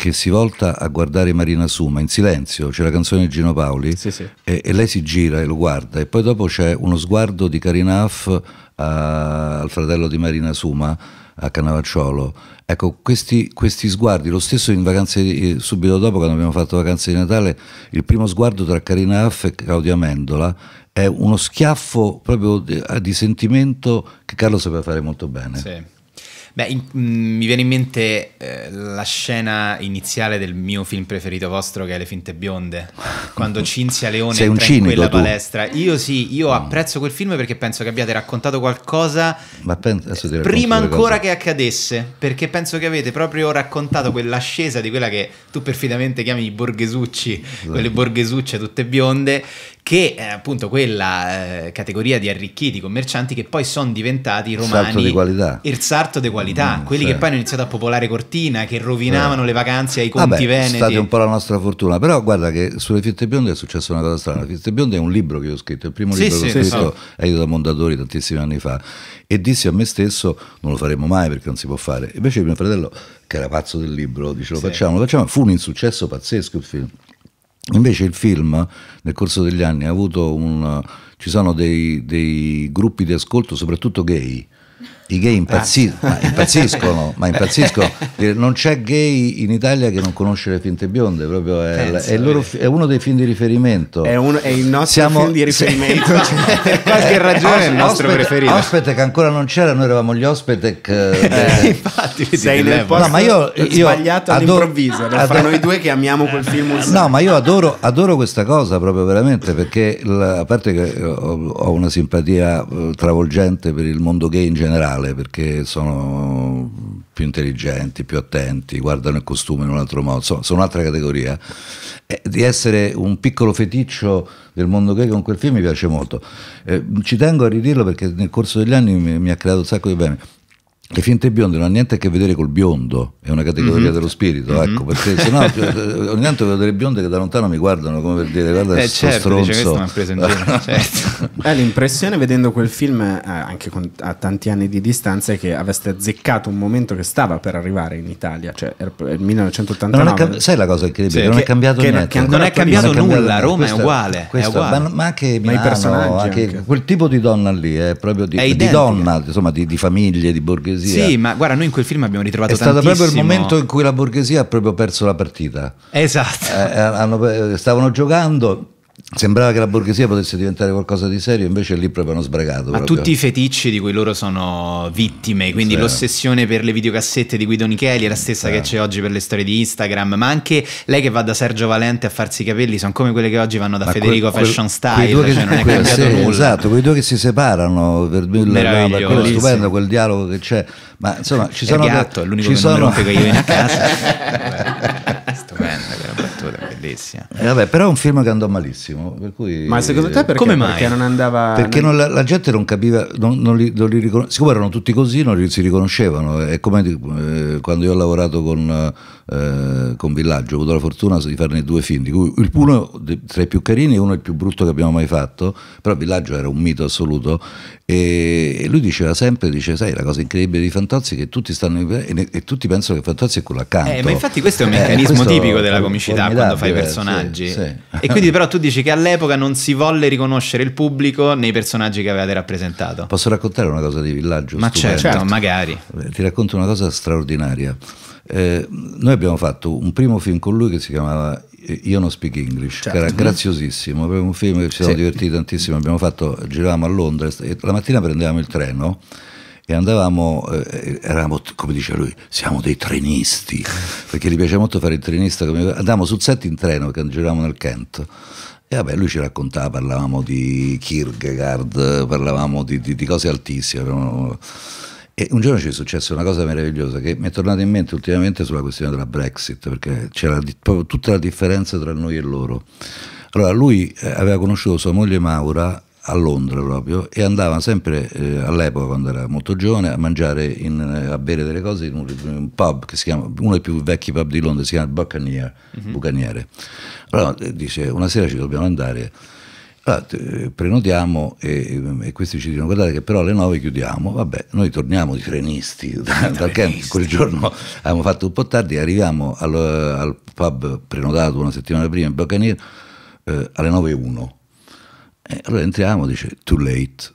[SPEAKER 2] che si volta a guardare Marina Suma in silenzio, c'è la canzone di Gino Paoli, sì, sì. E, e, lei si gira e lo guarda e poi dopo c'è uno sguardo di Karina Huff a, eh, al fratello di Marina Suma, a Canavacciolo. Ecco, questi, questi, sguardi, lo stesso in vacanze, eh, subito dopo quando abbiamo fatto vacanze di Natale, il primo sguardo tra Karina Huff e Claudia Mendola è uno schiaffo proprio di, eh, di sentimento che Carlo sapeva fare molto bene.
[SPEAKER 1] Sì. Beh, in, mh, mm, mi viene in mente eh, la scena iniziale del mio film preferito vostro che è Le finte bionde, quando Cinzia Leone Sei entra in quella tu. palestra. Io sì, io no. Ah. apprezzo quel film perché penso che abbiate raccontato qualcosa
[SPEAKER 2] prima ancora
[SPEAKER 1] che accadesse, perché penso che avete proprio raccontato quell'ascesa di quella che tu perfidamente chiami i borghesucci, esatto. quelle borghesucce tutte bionde, che è appunto quella eh, categoria di arricchiti commercianti che poi sono diventati romani. Il sarto di qualità. Il salto di qualità qualità, mm, quelli sì. che poi hanno iniziato a popolare Cortina, che rovinavano sì. le vacanze ai conti Vabbè, veneti. È stata un
[SPEAKER 2] po' la nostra fortuna, però guarda che sulle fitte bionde è successa una cosa strana. Le Fitte bionde è un libro che ho scritto, il primo libro sì, che ho scritto esatto. è Aiuto da Mondadori tantissimi anni fa e dissi a me stesso non lo faremo mai perché non si può fare. Invece mio fratello, che era pazzo del libro, dice lo facciamo, lo facciamo, fu un insuccesso pazzesco il film. Invece il film nel corso degli anni ha avuto un... ci sono dei, dei gruppi di ascolto, soprattutto gay, i gay impazz- ma impazziscono, ma impazziscono. non c'è gay in Italia che non conosce le finte bionde, proprio è, è, loro, è uno dei film di riferimento. È, un, è il nostro Siamo, film di riferimento, sì. cioè, per qualche ragione Os- è il nostro ospite, preferito. Ospite che ancora non c'era, noi eravamo gli ospite che... Eh, infatti, sei nel posto no, ma io, io sbagliato adoro, all'improvviso, adoro, fra noi
[SPEAKER 3] due che amiamo quel film. No, no, ma
[SPEAKER 2] io adoro, adoro, questa cosa proprio veramente, perché la, a parte che ho, ho una simpatia eh, travolgente per il mondo gay in generale, male perché sono più intelligenti, più attenti, guardano il costume in un altro modo, sono, sono un'altra categoria. E di essere un piccolo feticcio del mondo gay con quel film mi piace molto. Eh, ci tengo a ridirlo perché nel corso degli anni mi, mi ha creato un sacco di bene le finte bionde non hanno niente a che vedere col biondo, è una categoria mm-hmm. dello spirito, mm-hmm. ecco, perché se no cioè, ogni tanto vedo delle bionde che da lontano mi guardano come per dire guarda eh, certo, dice, giro, certo. eh, l'impressione vedendo quel film,
[SPEAKER 3] eh, anche con, a tanti anni di distanza, è che aveste azzeccato un momento che stava per arrivare
[SPEAKER 2] in Italia, cioè il 1989. Cam- sai la cosa incredibile? Sì, non, che, è cambiato che, niente. Che non è cambiato non nulla, cambiato, Roma questo, è uguale, questo, è uguale. Ma, ma, anche Milano, ma personaggi anche, anche. quel tipo di donna lì, è eh, proprio di, è di donna, insomma di, di famiglie, di borghesi borghesia. Sì,
[SPEAKER 1] ma guarda, noi in quel film abbiamo ritrovato è tantissimo. È stato proprio il momento in
[SPEAKER 2] cui la borghesia ha proprio perso la partita. Esatto. Eh, eh hanno, eh, stavano giocando Sembrava che la borghesia potesse diventare qualcosa di serio, invece lì proprio hanno sbragato. Ma proprio. tutti i
[SPEAKER 1] feticci di cui loro sono vittime, quindi sì. l'ossessione per le videocassette di Guido Micheli è la stessa sì. che c'è oggi per le storie di Instagram, ma anche lei che va da Sergio Valente a farsi i capelli sono come quelle che oggi vanno da ma Federico quel, Fashion quel, Style, quei due cioè che, non è quel, cambiato sì, nulla. Esatto,
[SPEAKER 2] quei due che si separano, per nulla, no, quello stupendo, quel dialogo che c'è. Ma insomma, ci sono... È gatto, è l'unico ci che sono... non mi rompe coglioni a casa.
[SPEAKER 1] bellissima. Eh, vabbè, però è
[SPEAKER 2] un film che andò malissimo. Cui, Ma secondo te perché? Come mai? Perché non andava. Perché non... Non, la, la, gente non capiva, non, li, li ricon... siccome erano tutti così, non li, si riconoscevano. È come eh, quando io ho lavorato con eh, eh, con Villaggio, ho avuto la fortuna di farne due film, di cui uno tra i più carini e uno il più brutto che abbiamo mai fatto, però Villaggio era un mito assoluto e, e lui diceva sempre, dice, sai la cosa incredibile di Fantozzi è che tutti stanno e, e, tutti pensano che Fantozzi è quello accanto. Eh, ma infatti questo è un eh, meccanismo eh, tipico della comicità quando fai personaggi. Sì, sì. E quindi
[SPEAKER 1] però tu dici che all'epoca non si volle riconoscere il pubblico nei personaggi che avevate rappresentato.
[SPEAKER 2] Posso raccontare una cosa di Villaggio? Ma certo, certo, magari. Eh, ti racconto una cosa straordinaria. Eh, noi abbiamo fatto un primo film con lui che si chiamava eh, Io non speak English, certo. che era mm-hmm. graziosissimo, era un film che ci siamo sì. divertiti tantissimo, abbiamo fatto, giravamo a Londra e la mattina prendevamo il treno e andavamo, eh, eravamo, come dice lui, siamo dei trenisti, perché gli piace molto fare il trenista, come, andavamo sul set in treno perché giravamo nel Kent. E vabbè, lui ci raccontava, parlavamo di Kierkegaard, parlavamo di, di, di cose altissime. Erano, e un giorno ci è successa una cosa meravigliosa che mi è tornata in mente ultimamente sulla questione della Brexit, perché c'era proprio tutta la differenza tra noi e loro. Allora, lui eh, aveva conosciuto sua moglie Maura a Londra proprio e andava sempre eh, all'epoca quando era molto giovane a mangiare, in, eh, a bere delle cose in un, in un, pub che si chiama, uno dei più vecchi pub di Londra, si chiama Buccaneer, mm -hmm. Bucaniere. Allora eh, dice una sera ci dobbiamo andare allora, ah, prenotiamo e, e, questi ci dicono guardate che però alle 9 chiudiamo, vabbè, noi torniamo i frenisti dal camp, quel giorno abbiamo fatto un po' tardi, arriviamo al, al pub prenotato una settimana prima in Buccaneer eh, alle 9.01. E eh, allora entriamo, dice too late,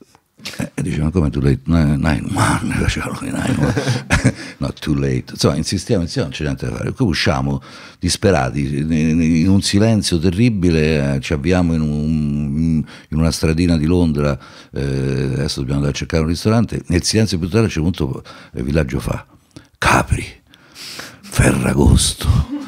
[SPEAKER 2] e eh, dicevano come too late? No, nine man, facevano nine man. no, too late. Insomma, insistiamo, insieme, non c'è niente da fare. Poi usciamo disperati, in un silenzio terribile, eh, ci avviamo in, un, mm, in una stradina di Londra, eh, adesso dobbiamo andare a cercare un ristorante, nel silenzio più tardi c'è un punto, il villaggio fa, Capri, Ferragosto.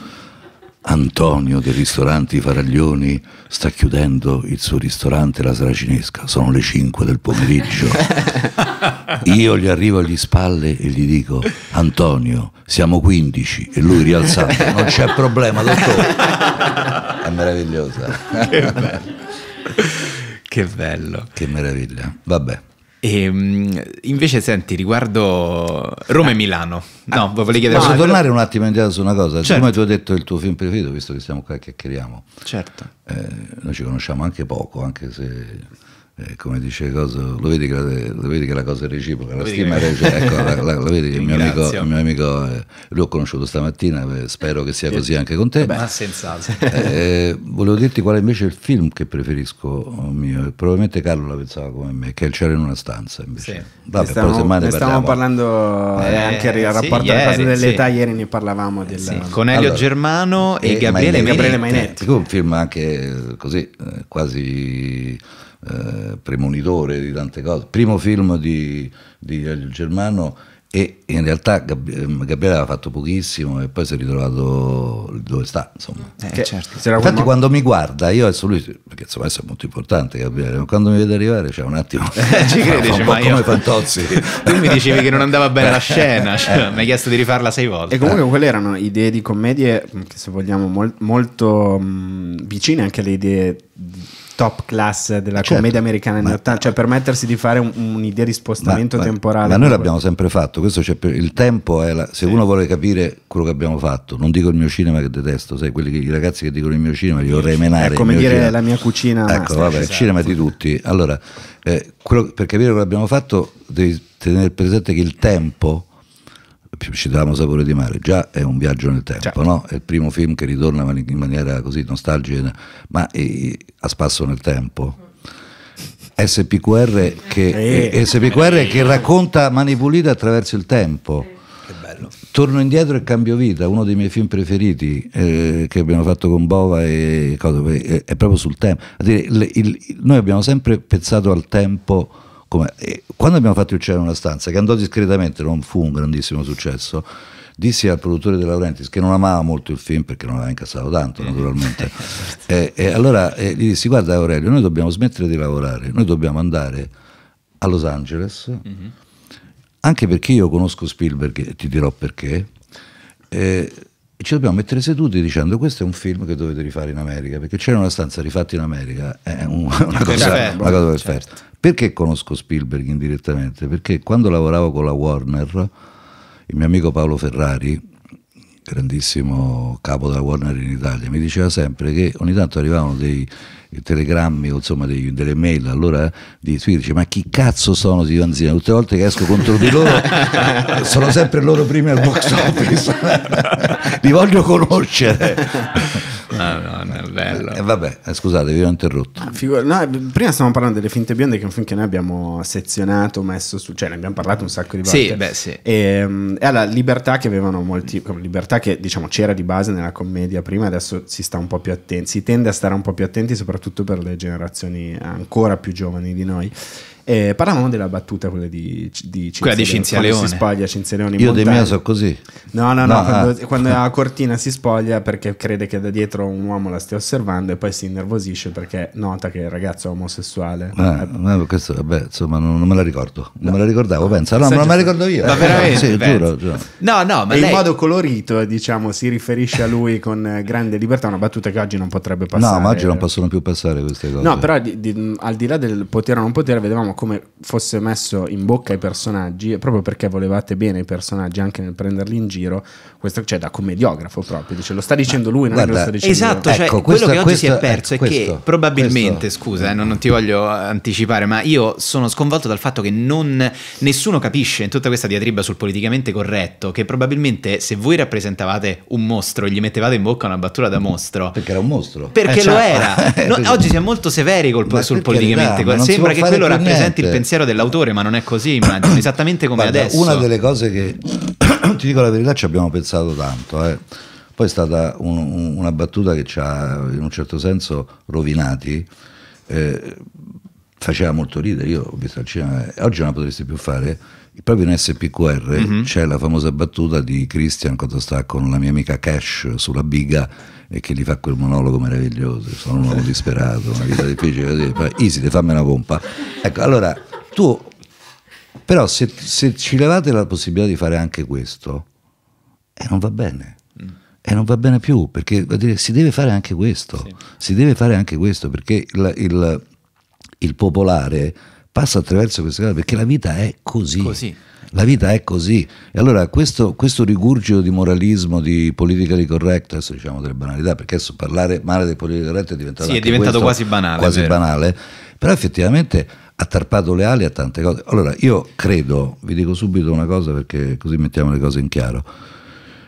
[SPEAKER 2] Antonio del ristorante I Faraglioni sta chiudendo il suo ristorante La Saracinesca, sono le 5 del pomeriggio. Io gli arrivo agli spalle e gli dico Antonio, siamo 15 e lui rialzando, non c'è problema dottore. È meravigliosa. Che bello. Che bello. Che meraviglia. Vabbè.
[SPEAKER 1] E, ehm, invece senti, riguardo Roma e ah. Milano, no, ah. volevo chiedere... Posso
[SPEAKER 2] tornare un attimo indietro su una cosa? Certo. Come tu hai detto il tuo film preferito, visto che siamo qua e chiacchieriamo. Certo. Eh, noi ci conosciamo anche poco, anche se eh, come dice Coso, lo vedi, che la, lo vedi che la cosa è reciproca, la stima è reciproca, ecco, la, la, lo vedi che il mio amico, il mio amico eh, lui ho conosciuto stamattina, eh, spero che sia così anche con te. Beh, ma senz'altro. Eh, eh, volevo dirti qual è invece il film che preferisco oh, mio, probabilmente Carlo la pensava come me, che è Il cielo in una stanza invece. Sì. Vabbè, stavamo, ne ne stavamo
[SPEAKER 3] parlando eh, anche al rapporto sì, alla casa dell'età, sì. ieri ne parlavamo del... Sì. Con Elio allora, Germano e, e Gabriele, Mainetti. Gabriele Mainetti.
[SPEAKER 2] Ecco, un film anche così, quasi eh, premonitore di tante cose. Primo film di, di Germano e in realtà eh, Gabriele aveva fatto pochissimo e poi si è ritrovato dove sta insomma eh, certo. infatti come... quando mi guarda io adesso lui perché insomma adesso è molto importante Gabriele quando mi vede arrivare c'è cioè, un attimo ci credi un po' io... come Fantozzi
[SPEAKER 1] tu mi dicevi che non andava bene la eh. scena cioè, mi hai chiesto di rifarla sei volte e comunque
[SPEAKER 3] quelle erano idee di commedie che se vogliamo mol- molto mh, vicine anche alle idee top class della certo, commedia americana anni 80, cioè permettersi di fare un, un'idea di spostamento ma, temporale. Ma noi l'abbiamo
[SPEAKER 2] sempre fatto, il tempo è la, se sì. uno vuole capire quello che abbiamo fatto, non dico il mio cinema che detesto, sai, quelli che, i ragazzi che dicono il mio cinema li vorrei menare. È come dire cinema. la
[SPEAKER 3] mia cucina. Ecco, master, vabbè, esatto. il
[SPEAKER 2] cinema di tutti. Allora, eh, quello, per capire quello che abbiamo fatto devi tenere presente che il tempo citavamo Sapore di mare, già è un viaggio nel tempo, certo. no? è il primo film che ritorna in maniera così nostalgica, ma a spasso nel tempo. SPQR che, eh. SPQR che racconta Mani Pulite attraverso il tempo. bello. Torno indietro e cambio vita, uno dei miei film preferiti eh, che abbiamo fatto con Bova e, è, proprio sul tempo. Noi abbiamo sempre pensato al tempo come, eh, quando abbiamo fatto Il cielo in una stanza, che andò discretamente, non fu un grandissimo successo, dissi al produttore della Laurentiis che non amava molto il film perché non aveva incassato tanto naturalmente e, e, eh, eh, allora e gli dissi guarda Aurelio noi dobbiamo smettere di lavorare noi dobbiamo andare a Los Angeles mm-hmm. anche perché io conosco Spielberg e ti dirò perché eh, ci dobbiamo mettere seduti dicendo questo è un film che dovete rifare in America perché c'era una stanza rifatta in America è una, cosa, perfetto, una, cosa, perfetta certo. perché conosco Spielberg indirettamente perché quando lavoravo con la Warner il mio amico Paolo Ferrari grandissimo capo della Warner in Italia mi diceva sempre che ogni tanto arrivavano dei telegrammi o insomma dei, delle mail allora di Twitter dice ma chi cazzo sono di Vanzina tutte le volte che esco contro di loro sono sempre loro primi al box office li voglio conoscere eh, no, no, è bello. Eh, vabbè, eh, scusate, vi ho interrotto.
[SPEAKER 3] Ah, figu- no, eh, prima stavamo parlando delle finte bionde, che è un film che noi abbiamo sezionato, messo su, cioè ne abbiamo parlato un sacco di volte. Sì, beh, sì. E, ehm, e alla libertà che avevano molti, mm. libertà che diciamo c'era di base nella commedia prima, adesso si sta un po' più attenti, si tende a stare un po' più attenti, soprattutto per le generazioni ancora più giovani di noi. Eh, parlavamo della battuta, quella di, di Cinzia, quella di Cinzia Leone. Si spoglia Cinzia Leone. Io dei miei so così. No, no, no. no quando, ah. quando, la cortina si spoglia perché crede che da dietro un uomo la stia osservando e poi si innervosisce perché nota che il ragazzo è omosessuale. Ma, eh,
[SPEAKER 2] ma questo, vabbè, insomma, non, non, me la ricordo. Non me la ricordavo, pensa. No, non me la ricordo io. Ma veramente? sì, giuro, giuro.
[SPEAKER 3] No, no, ma. E lei... In modo colorito, diciamo, si riferisce a lui con grande libertà. Una battuta che oggi non potrebbe passare. No, ma oggi non
[SPEAKER 2] possono più passare queste cose. No, però
[SPEAKER 3] di, di, al di là del potere o non potere, vedevamo come fosse messo in bocca ai personaggi, proprio perché volevate bene i personaggi anche nel prenderli in giro, questo cioè da commediografo proprio, dice lo sta dicendo lui, non guarda, lo sta dicendo Esatto, cioè, ecco, cioè, questo, quello che oggi questo, si è perso è, questo, che probabilmente,
[SPEAKER 1] questo. scusa, eh, non, non, ti voglio anticipare, ma io sono sconvolto dal fatto che non, nessuno capisce in tutta questa diatriba sul politicamente corretto che probabilmente se voi rappresentavate un mostro e gli mettevate in bocca una battuta da mostro... Perché era un mostro. Perché eh, cioè, era. No, oggi si è molto severi col, sul politicamente corretto, sembra che quello rappresenti senti il pensiero dell'autore, ma non è così, immagino, esattamente come Guarda, adesso. Una delle
[SPEAKER 2] cose che, ti dico la verità, ci abbiamo pensato tanto, eh. poi è stata un, un, una battuta che ci ha in un certo senso rovinati, eh, faceva molto ridere, io ho visto al cinema, eh, oggi non la potresti più fare, proprio in SPQR mm-hmm. c'è la famosa battuta di Christian quando sta con la mia amica Cash sulla biga e che gli fa quel monologo meraviglioso, sono un uomo disperato, una vita difficile, così, fa, easy, fammi una pompa. Ecco, allora, tu, però se, se ci levate la possibilità di fare anche questo, eh, non va bene e eh, non va bene più perché dire, si deve fare anche questo sì. si deve fare anche questo perché il, il, il popolare passa attraverso queste cose perché la vita è così. così. La vita è così. E allora questo, questo rigurgito di moralismo, di politica di correct, adesso diciamo delle banalità, perché adesso parlare male di politica corretta è diventato, sì, è diventato quasi, banale, quasi banale. Però effettivamente ha tarpato le ali a tante cose. Allora io credo, vi dico subito una cosa perché così mettiamo le cose in chiaro,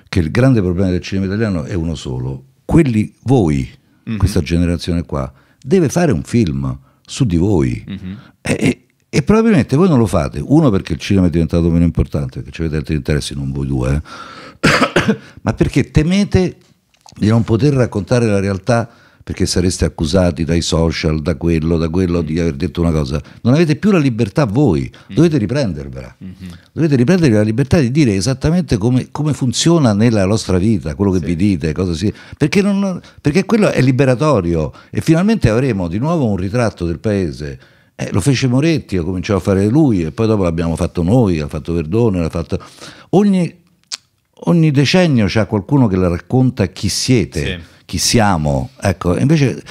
[SPEAKER 2] che il grande problema del cinema italiano è uno solo. Quelli, voi, mm-hmm. questa generazione qua, deve fare un film su di voi. Mm-hmm. E, e, e, probabilmente voi non lo fate. Uno perché il cinema è diventato meno importante, perché avete altri interessi, non voi due, eh. ma perché temete di non poter raccontare la realtà perché sareste accusati dai social, da quello, da quello di aver detto una cosa. Non avete più la libertà voi, mm. dovete riprendervela. Mm-hmm. Dovete riprendere la libertà di dire esattamente come, come funziona nella vostra vita, quello che sì. vi dite, cosa si... perché, non, perché quello è liberatorio e finalmente avremo di nuovo un ritratto del paese. Eh, lo fece Moretti, lo cominciò a fare lui e poi dopo l'abbiamo fatto noi, ha fatto Verdone, l'ha fatto... Ogni, ogni decennio c'è qualcuno che la racconta chi siete. Sì chi siamo. Ecco, invece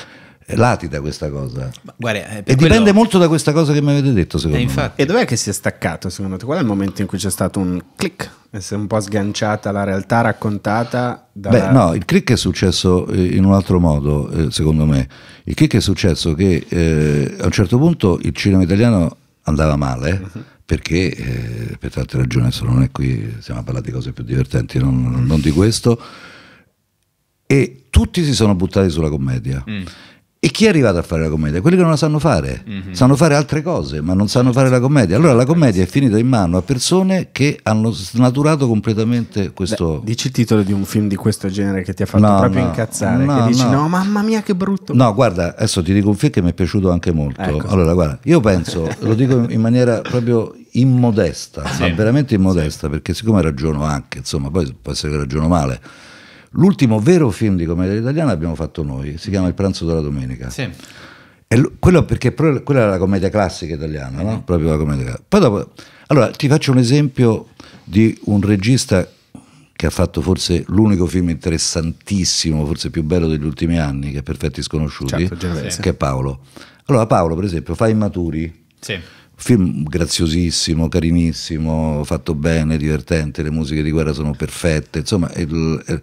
[SPEAKER 2] latida questa cosa. Guarda, eh, e quello... dipende molto da questa cosa che mi avete detto, secondo eh, e infatti... me. E dov'è che si
[SPEAKER 3] è staccato, secondo te? Qual è il momento in cui c'è stato un click? E si è un po' sganciata la realtà raccontata? Da... Beh, no, il
[SPEAKER 2] click è successo eh, in un altro modo, secondo me. Il click è successo che eh, a un certo punto il cinema italiano andava male. Uh mhm. -huh. Perché, eh, per tante ragioni, adesso non è qui, stiamo a parlare di cose più divertenti, non, non di questo, e tutti si sono buttati sulla commedia. Mm. E chi è arrivato a fare la commedia? Quelli che non la sanno fare, mm -hmm. sanno fare altre cose, ma non sanno fare la commedia. Allora la commedia è finita in mano a persone che hanno snaturato completamente questo. Beh, dici il titolo di un film di questo genere che ti ha fatto no, proprio no, incazzare. No, che dici: no. no.
[SPEAKER 3] mamma mia, che brutto! No,
[SPEAKER 2] guarda, adesso ti dico un film che mi è piaciuto anche molto. Ecco. Allora, guarda, io penso, lo dico in maniera proprio immodesta, sì. ma veramente immodesta, sì. perché siccome ragiono anche, insomma, poi può essere che ragiono male L'ultimo vero film di commedia italiana l'abbiamo fatto noi, si chiama Il pranzo della domenica. Sì. Quello, perché quella era la commedia classica italiana, no? Mhm. Proprio la commedia. Poi dopo, allora, ti faccio un esempio di un regista che ha fatto forse l'unico film interessantissimo, forse più bello degli ultimi anni, che è Perfetti Sconosciuti, certo, che è Paolo. Allora Paolo, per esempio, fa Immaturi, sì. film graziosissimo, carinissimo, fatto bene, divertente, le musiche di guerra sono perfette, insomma... È, è,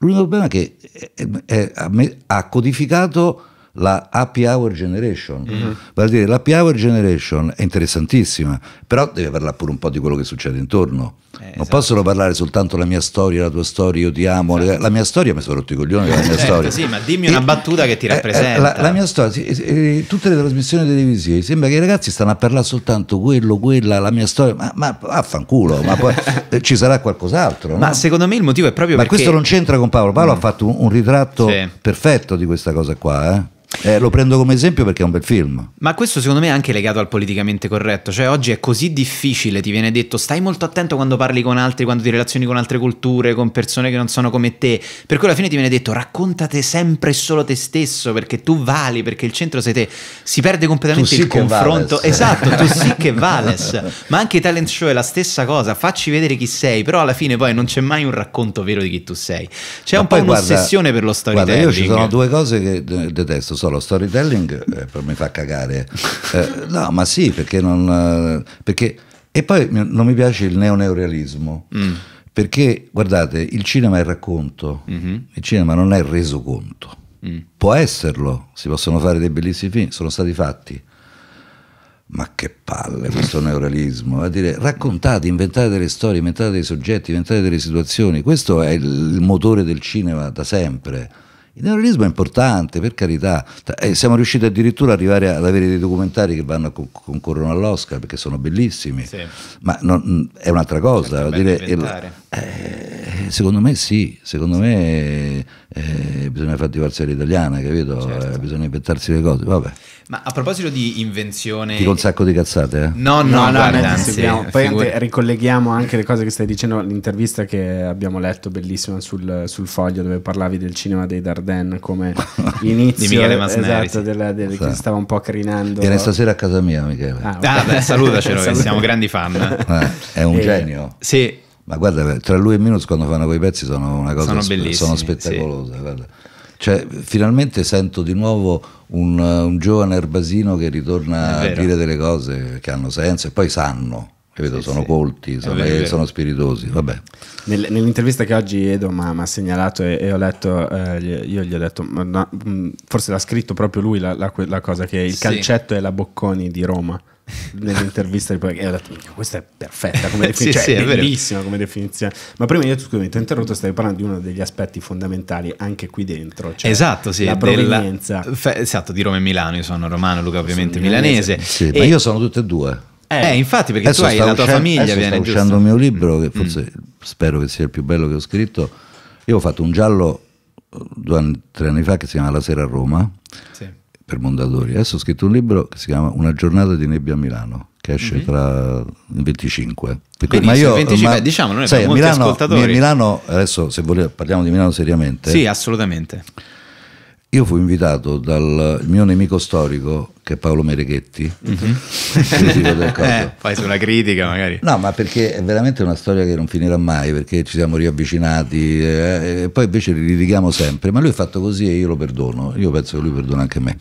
[SPEAKER 2] L'Unione Europea che è, è, è, ha codificato la happy hour generation. Mm-hmm. Vale dire, l'happy hour generation è interessantissima, però deve parlare pure un po' di quello che succede intorno. Eh, non esatto. possono parlare soltanto la mia storia, la tua storia, io ti amo. Esatto. La mia storia mi sono rotto i coglioni. La mia eh, certo, storia. Sì, ma dimmi e, una battuta che ti eh, eh rappresenta. La, la, mia storia, eh, tutte le trasmissioni televisive, sembra che i ragazzi stanno a parlare soltanto quello, quella, la mia storia. Ma, ma affanculo, ma poi ci sarà qualcos'altro. Ma secondo
[SPEAKER 1] me il motivo è proprio ma perché. Ma questo non c'entra con Paolo. Paolo mm. ha
[SPEAKER 2] fatto un, un ritratto sì. perfetto di questa cosa qua. Eh? Eh, lo prendo come esempio perché è un bel film.
[SPEAKER 1] Ma questo secondo me è anche legato al politicamente corretto, cioè oggi è così difficile, ti viene detto stai molto attento quando parli con altri, quando ti relazioni con altre culture, con persone che non sono come te, per cui alla fine ti viene detto raccontate sempre solo te stesso perché tu vali, perché il centro sei te, si perde completamente tu il sì confronto. Esatto, tu sì che vales, ma anche i talent show è la stessa cosa, facci vedere chi sei, però alla fine poi non c'è mai un racconto vero di chi tu sei. C'è ma un po' guarda, un'ossessione per lo storytelling. Guarda, io ci sono
[SPEAKER 2] due cose che detesto, sono questo lo storytelling eh, per mi fa cagare. Eh, no, ma sì, perché non... Eh, perché, e poi non mi piace il neoneorealismo. Mm. Perché, guardate, il cinema è il racconto, mm -hmm. il cinema non è il resoconto. Mm. Può esserlo, si possono fare dei bellissimi film, sono stati fatti. Ma che palle questo neorealismo, a eh, dire raccontate, inventate delle storie, inventate dei soggetti, inventate delle situazioni, questo è il motore del cinema da sempre il neorealismo è importante, per carità. Eh, siamo riusciti addirittura ad arrivare ad avere dei documentari che vanno, concorrono all'Oscar perché sono bellissimi, sì. ma non, è un'altra cosa. Certo, dire, eh, secondo me sì, secondo me eh, bisogna far divorziare l'italiana, capito? Eh, certo. Eh, bisogna inventarsi le cose, vabbè.
[SPEAKER 1] Ma a proposito di invenzione... Dico un
[SPEAKER 2] sacco di cazzate, eh? No, no, no, guarda, no
[SPEAKER 1] anzi, Poi figur-
[SPEAKER 3] ricolleghiamo anche le cose che stai dicendo all'intervista che abbiamo letto, bellissima, sul, sul foglio dove parlavi del cinema dei Darden come inizio... di Michele Masneri. Esatto, sì. della, sì. che stava un po' crinando. Viene stasera
[SPEAKER 2] a casa mia, Michele. Ah, ah okay. ah beh,
[SPEAKER 3] salutacelo, che siamo grandi fan. è un genio.
[SPEAKER 2] Sì. Ma guarda, tra lui e Minus quando fanno quei pezzi sono una cosa sono, sono spettacolosa. Sì. Cioè, finalmente sento di nuovo un, un giovane erbasino che ritorna a dire delle cose che hanno senso e poi sanno. Capito, sì, sono sì. colti, sono, vero, sono spiritosi. Nel, nell'intervista
[SPEAKER 3] che oggi Edo mi ha segnalato e, e ho letto, eh, io gli ho detto, no, forse l'ha scritto proprio lui la, la, la cosa che il sì. calcetto è la Bocconi di Roma nell'intervista di poi ho detto questa è perfetta come definizione, sì, cioè, sì, bellissima come definizione. Ma prima di tutto, ti ho interrotto, stavi parlando di uno degli aspetti fondamentali anche qui dentro, cioè esatto, sì, la provenienza. Della, esatto,
[SPEAKER 1] di Roma e Milano, io sono romano, Luca ovviamente milanese. milanese. Sì, e, ma io
[SPEAKER 2] sono tutte e due.
[SPEAKER 1] Eh, eh. infatti perché tu hai la tua famiglia viene sto giusto. uscendo il
[SPEAKER 2] mio libro che mm. forse mm. spero che sia il più bello che ho scritto. Io ho fatto un giallo eh, due anni, tre anni fa che si chiama La sera a Roma sì per Mondadori. Adesso ho scritto un libro che si chiama Una giornata di nebbia a Milano, che esce mm-hmm. tra il 25. Perché, ma io, 25, ma, diciamo, noi sai, abbiamo Milano, Milano, adesso se vogliamo, parliamo di Milano seriamente. Sì,
[SPEAKER 1] assolutamente. Eh,
[SPEAKER 2] io fui invitato dal mio nemico storico, che è Paolo Mereghetti,
[SPEAKER 1] mm-hmm. critico del Coto. Eh, fai su una critica magari.
[SPEAKER 2] No, ma perché è veramente una storia che non finirà mai, perché ci siamo riavvicinati eh, e poi invece litighiamo sempre. Ma lui è fatto così e io lo perdono, io penso che lui perdona anche me.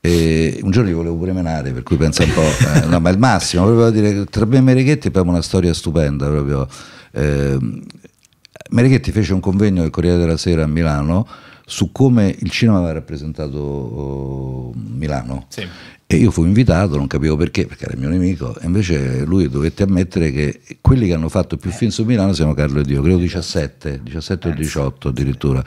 [SPEAKER 2] E un giorno gli volevo pure menare, per cui pensa un po', eh, no, ma il massimo, proprio dire, tra me e Mereghetti abbiamo una storia stupenda, proprio. Ehm, Mereghetti fece un convegno del Corriere della Sera a Milano su come il cinema aveva rappresentato uh, Milano. Sì. E io fui invitato, non capivo perché, perché era il mio nemico, e invece lui dovette ammettere che quelli che hanno fatto più film su Milano siano Carlo e Dio, credo 17, 17 o 18 addirittura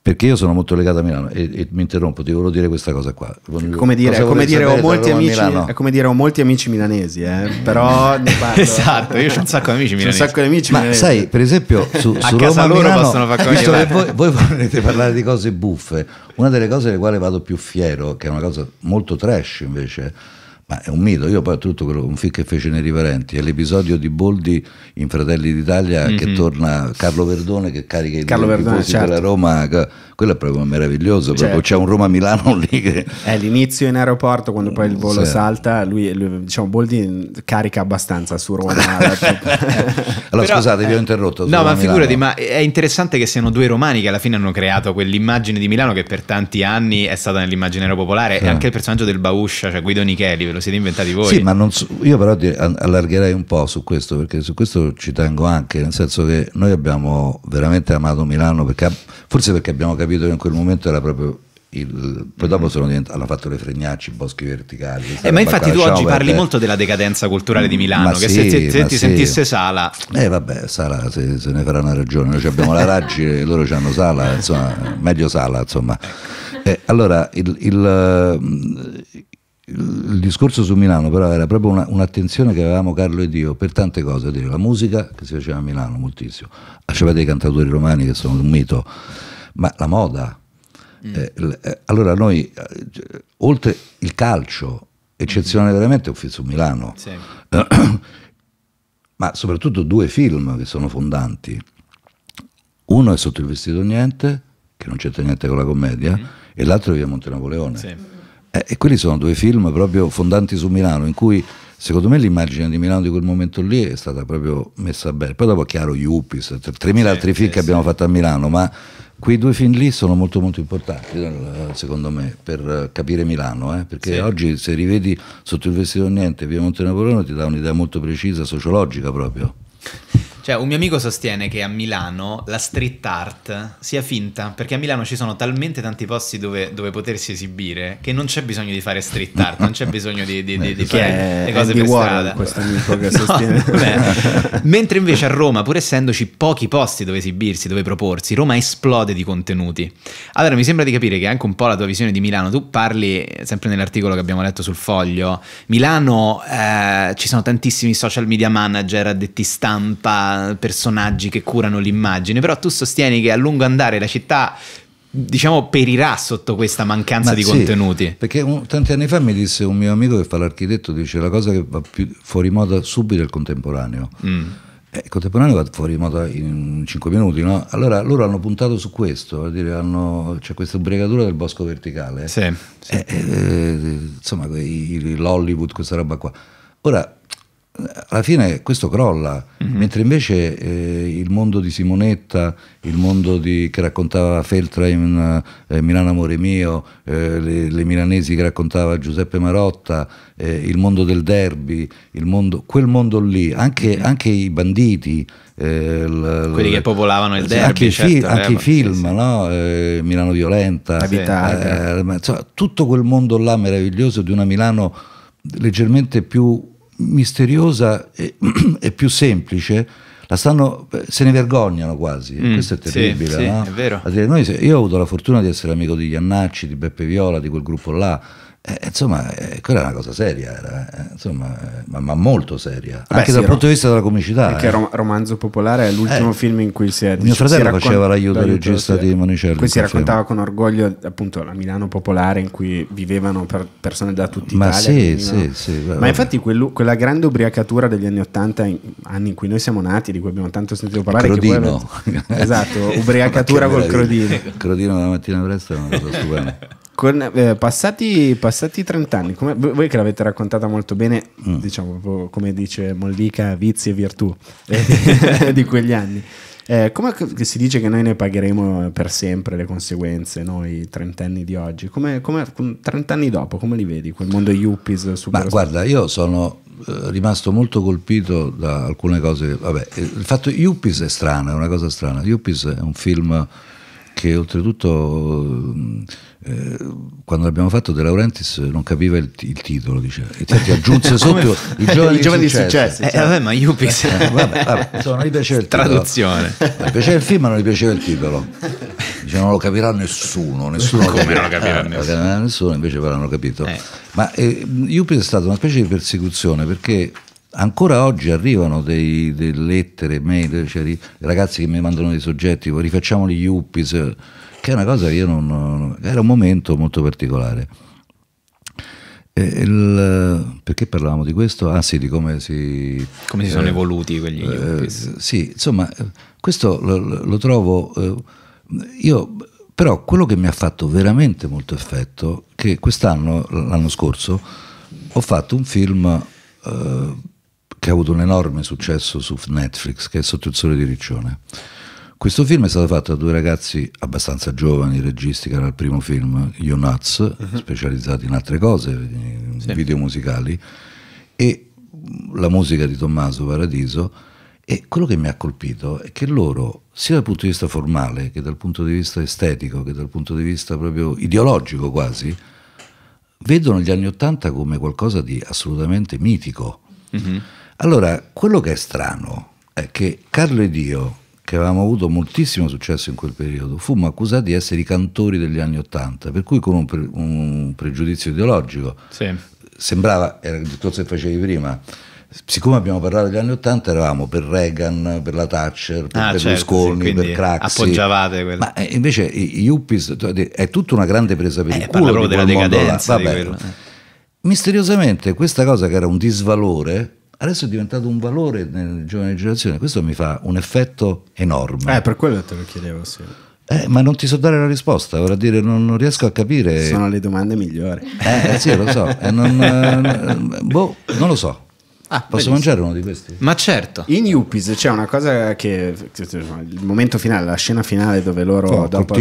[SPEAKER 2] perché io sono molto legato a Milano e, e mi interrompo, ti volevo dire questa cosa qua. Come dire, cosa come dire ho molti amici, è
[SPEAKER 3] come dire ho molti amici milanesi, eh? però ne parlo. esatto, io ho un sacco di amici milanesi. Un sacco di amici Ma milanesi. sai,
[SPEAKER 2] per esempio, su, su a Roma Milano, visto che eh. voi, voi volete parlare di cose buffe, una delle cose delle quali vado più fiero, che è una cosa molto trash invece, ma è un mito. Io poi tutto quello un film che fece Neri Parenti è l'episodio di Boldi in Fratelli d'Italia mm-hmm. che mhm. torna Carlo Verdone che carica i Carlo Verdone, certo. della Roma. Quello è proprio meraviglioso. Certo. Proprio. C'è un Roma-Milano lì. Che...
[SPEAKER 3] È l'inizio in aeroporto quando poi il volo sì. salta. Lui, lui, diciamo, Boldi carica abbastanza su Roma. allora
[SPEAKER 2] Però, scusate, vi ho eh, interrotto. No, ma figurati,
[SPEAKER 3] ma è interessante
[SPEAKER 1] che siano due romani che alla fine hanno creato quell'immagine di Milano che per tanti anni è stata nell'immaginario popolare. Sì. E anche il personaggio del Bauscia, cioè Guido Nicheli, lo siete inventati voi. Sì,
[SPEAKER 2] ma non so, io però allargherei un po' su questo, perché su questo ci tengo anche, nel senso che noi abbiamo veramente amato Milano, perché, forse perché abbiamo capito che in quel momento era proprio il, poi dopo sono divent- hanno fatto le fregnacci, i boschi verticali. Eh, ma infatti tu oggi parli perché... molto
[SPEAKER 1] della decadenza culturale di mm, Milano, ma che sì, se, se ti sì. sentisse Sala...
[SPEAKER 2] Eh vabbè, Sala se, se ne farà una ragione, noi abbiamo la Raggi e loro hanno Sala, insomma, meglio Sala, insomma. Ecco. Eh, allora, il, il, il discorso su Milano però era proprio una, un'attenzione che avevamo Carlo ed io per tante cose, dire, la musica che si faceva a Milano moltissimo, c'era dei cantatori romani che sono un mito, ma la moda. Mm. Eh, eh, allora noi, eh, oltre il calcio, eccezionale mm-hmm. veramente, è un film su Milano, sì. ma soprattutto due film che sono fondanti. Uno è Sotto il vestito niente, che non c'entra niente con la commedia, mm. e l'altro è Via Monte Napoleone. Sì eh, e quelli sono due film proprio fondanti su Milano, in cui secondo me l'immagine di Milano di quel momento lì è stata proprio messa bene. Poi dopo, chiaro, Yuppies, 3.000 sì, altri film che sì. abbiamo fatto a Milano, ma quei due film lì sono molto molto importanti eh, secondo me per capire Milano eh? perché sì. oggi se rivedi sotto il vestito niente via Monte Napoleone ti dà un'idea molto precisa sociologica proprio
[SPEAKER 1] cioè, un mio amico sostiene che a Milano la street art sia finta, perché a Milano ci sono talmente tanti posti dove, dove potersi esibire che non c'è bisogno di fare street art, non c'è bisogno di, di, di, di fare le cose Andy per Warren, strada. questo amico che sostiene. Beh. Mentre invece a Roma, pur essendoci pochi posti dove esibirsi, dove proporsi, Roma esplode di contenuti. Allora, mi sembra di capire che anche un po' la tua visione di Milano, tu parli eh, sempre nell'articolo che abbiamo letto sul foglio, Milano eh, ci sono tantissimi social media manager, addetti stampa, personaggi che curano l'immagine, però tu sostieni che a lungo andare la città diciamo perirà sotto questa mancanza Ma di sì, contenuti.
[SPEAKER 2] Perché un, tanti anni fa mi disse un mio amico che fa l'architetto, dice la cosa che va più fuori moda subito è il contemporaneo. Mm. Eh, il contemporaneo va fuori moda in 5 minuti, no? Allora loro hanno puntato su questo, dire, c'è questa bregatura del bosco verticale. Sì, sì. Eh, eh, eh insomma, l'Hollywood, questa roba qua. Ora, alla fine questo crolla, mm-hmm. mentre invece eh, il mondo di Simonetta, il mondo di, che raccontava Feltra in eh, eh Milano Amore Mio, eh, le, le, milanesi che raccontava Giuseppe Marotta, eh, il mondo del derby, mondo, quel mondo lì, anche, mm-hmm. anche i banditi. Eh, l, Quelli l, che popolavano il derby, anche, certo, fi- anche i film, sì, sì. No? Milano Violenta, Abitata. insomma, tutto quel mondo là meraviglioso di una Milano leggermente più misteriosa e, e più semplice, stanno, se ne vergognano quasi. Mm, Questo è terribile. Sì, no? sì, è vero. Noi, io ho avuto la fortuna di essere amico di Giannacci, di Beppe Viola, di quel gruppo là eh, insomma, eh, quella è una cosa seria, era, eh, insomma, eh, ma, ma, molto seria, Beh, anche sì, dal punto di vista della comicità. Perché eh. rom-
[SPEAKER 3] Romanzo Popolare è l'ultimo eh, film in cui si è... Dic- mio fratello faceva l'aiuto del regista di Monicelli. Qui si raccontava con orgoglio appunto la Milano Popolare in cui vivevano per persone da tutta Italia. Ma sì, sì, sì. Ma infatti quello, quella grande ubriacatura degli anni Ottanta, anni in cui noi siamo nati, di cui abbiamo tanto sentito parlare... Il crodino. Che poi, esatto, ubriacatura col crodino. Il
[SPEAKER 2] crodino la mattina presto è una cosa stupenda.
[SPEAKER 3] Con, eh, passati, passati, 30 anni, come, voi che l'avete raccontata molto bene, mm. diciamo come dice Mollica, vizi e virtù eh, di quegli anni. Eh, come si dice che noi ne pagheremo per sempre le conseguenze, noi trentenni di oggi? Come, come trent'anni
[SPEAKER 2] dopo, come li vedi quel mondo yuppies? Eh, Ma guarda, io sono eh, rimasto molto colpito da alcune cose. Vabbè, il fatto yuppies è strano, è una cosa strana. Yuppies è un film che oltretutto eh, quando l'abbiamo fatto De Laurentiis non capiva il, il titolo diceva, e ti aggiunse sotto i giovani, giovani successo eh, certo. vabbè ma Yuppies eh, non gli piaceva il traduzione titolo. mi piaceva il film ma non gli piaceva il titolo Dice, non lo capirà nessuno, nessuno come capirà, lo capirà ah, nessuno. nessuno invece però hanno capito eh. ma eh, è stata una specie di persecuzione perché Ancora oggi arrivano dei, delle lettere, mail, cioè, ragazzi che mi mandano dei soggetti, rifacciamo gli Yuppies, che è una cosa che io non... era un momento molto particolare. Il, perché parlavamo di questo? Ah sì, di come si... Come si sono eh, evoluti quegli eh, yuppies. sì, insomma, eh, questo lo, lo trovo... Eh, io, però quello che mi ha fatto veramente molto effetto, che quest'anno, l'anno scorso, ho fatto un film che ha avuto un enorme successo su Netflix, che è Sotto il sole di Riccione. Questo film è stato fatto da due ragazzi abbastanza giovani, registi, che era il primo film, You Nuts, uh -huh. specializzati in altre cose, in sì. video musicali, e la musica di Tommaso Paradiso. E quello che mi ha colpito è che loro, sia dal punto di vista formale, che dal punto di vista estetico, che dal punto di vista proprio ideologico quasi, vedono gli anni Ottanta come qualcosa di assolutamente mitico. Uh mhm. -huh allora, quello che è strano è che Carlo ed io, che avevamo avuto moltissimo successo in quel periodo, fummo accusati di essere i cantori degli anni Ottanta, per cui con un, pre- un pregiudizio ideologico. Sì. Sembrava, era il discorso che facevi prima, siccome abbiamo parlato degli anni Ottanta eravamo per Reagan, per la Thatcher, per ah, Berlusconi, certo, sì, per Craxi appoggiavate quello. ma eh, invece i Yuppies è tutta una grande presa per eh, il culo proprio della decadenza Vabbè, misteriosamente questa cosa che era un disvalore adesso è diventato un valore nelle giovani generazioni. Questo mi fa un effetto enorme. Eh, per quello te lo chiedevo, sì. Eh, ma non ti so dare la risposta, vorrei dire, non, non, riesco a capire. Sono le domande migliori. Eh, eh sì, lo so. Eh, non, eh, boh, non lo so. Ah, Posso bellissimo. mangiare uno di
[SPEAKER 3] questi? Ma certo. In Yuppies c'è una cosa che. Cioè, il momento finale, la scena finale dove loro. Oh, dopo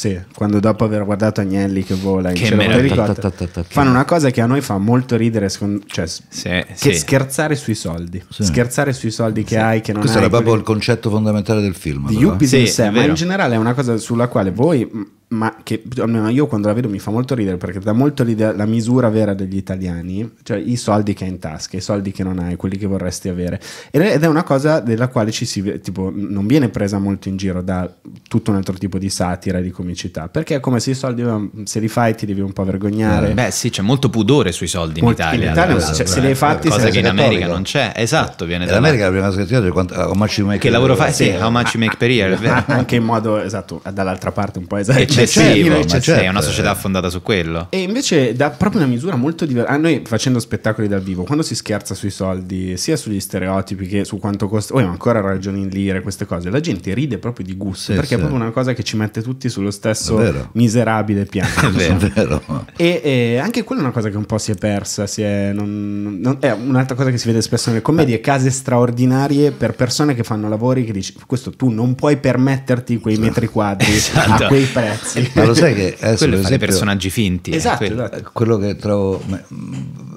[SPEAKER 3] sì, quando dopo aver guardato Agnelli che vola in che cielo l'elicottero, fanno una cosa che a noi fa molto ridere, cioè sì, sì. scherzare sui soldi, sì. scherzare sui soldi che hai che non Questo hai. Questo era proprio quelli... il
[SPEAKER 2] concetto fondamentale del film. Di Yuppies sì, in sé, ma in
[SPEAKER 3] generale è una cosa sulla quale voi ma che almeno io quando la vedo mi fa molto ridere perché dà molto l'idea, la misura vera degli italiani, cioè i soldi che hai in tasca, i soldi che non hai, quelli che vorresti avere. Ed è una cosa della quale ci si, tipo, non viene presa molto in giro da tutto un altro tipo di satira e di comicità, perché è come se i soldi, se li fai ti devi un po' vergognare. Eh,
[SPEAKER 1] beh sì, c'è molto pudore sui soldi molto, in Italia. In Italia allora, cioè, se eh, li hai fatti... Cosa che in America non c'è, esatto, viene da... In America la prima cosa che ti dice how much you make Che lavoro fai? Sì, how much you make per year. Anche
[SPEAKER 3] in modo, esatto, dall'altra parte un po' esagerato complessivo, cioè, Lecce, ma certo. è una società
[SPEAKER 1] fondata su quello.
[SPEAKER 3] E invece da proprio una misura molto diversa. A ah, noi facendo spettacoli dal vivo, quando si scherza sui soldi, sia sugli stereotipi che su quanto costa, oh, ancora ragioni in lire, queste cose, la gente ride proprio di gusto sì, perché sì. è proprio una cosa che ci mette tutti sullo stesso miserabile piano. è vero. E, e, anche quella è una cosa che un po' si è persa, si è, non, non, è un'altra cosa che si vede spesso nelle commedie, eh. case straordinarie per persone che fanno lavori che dici questo tu non puoi permetterti quei metri quadri esatto. a quei prezzi ragazzi. Ma lo sai che adesso, quello esempio, personaggi
[SPEAKER 2] finti. Eh, esatto, quello. esatto, quello. che trovo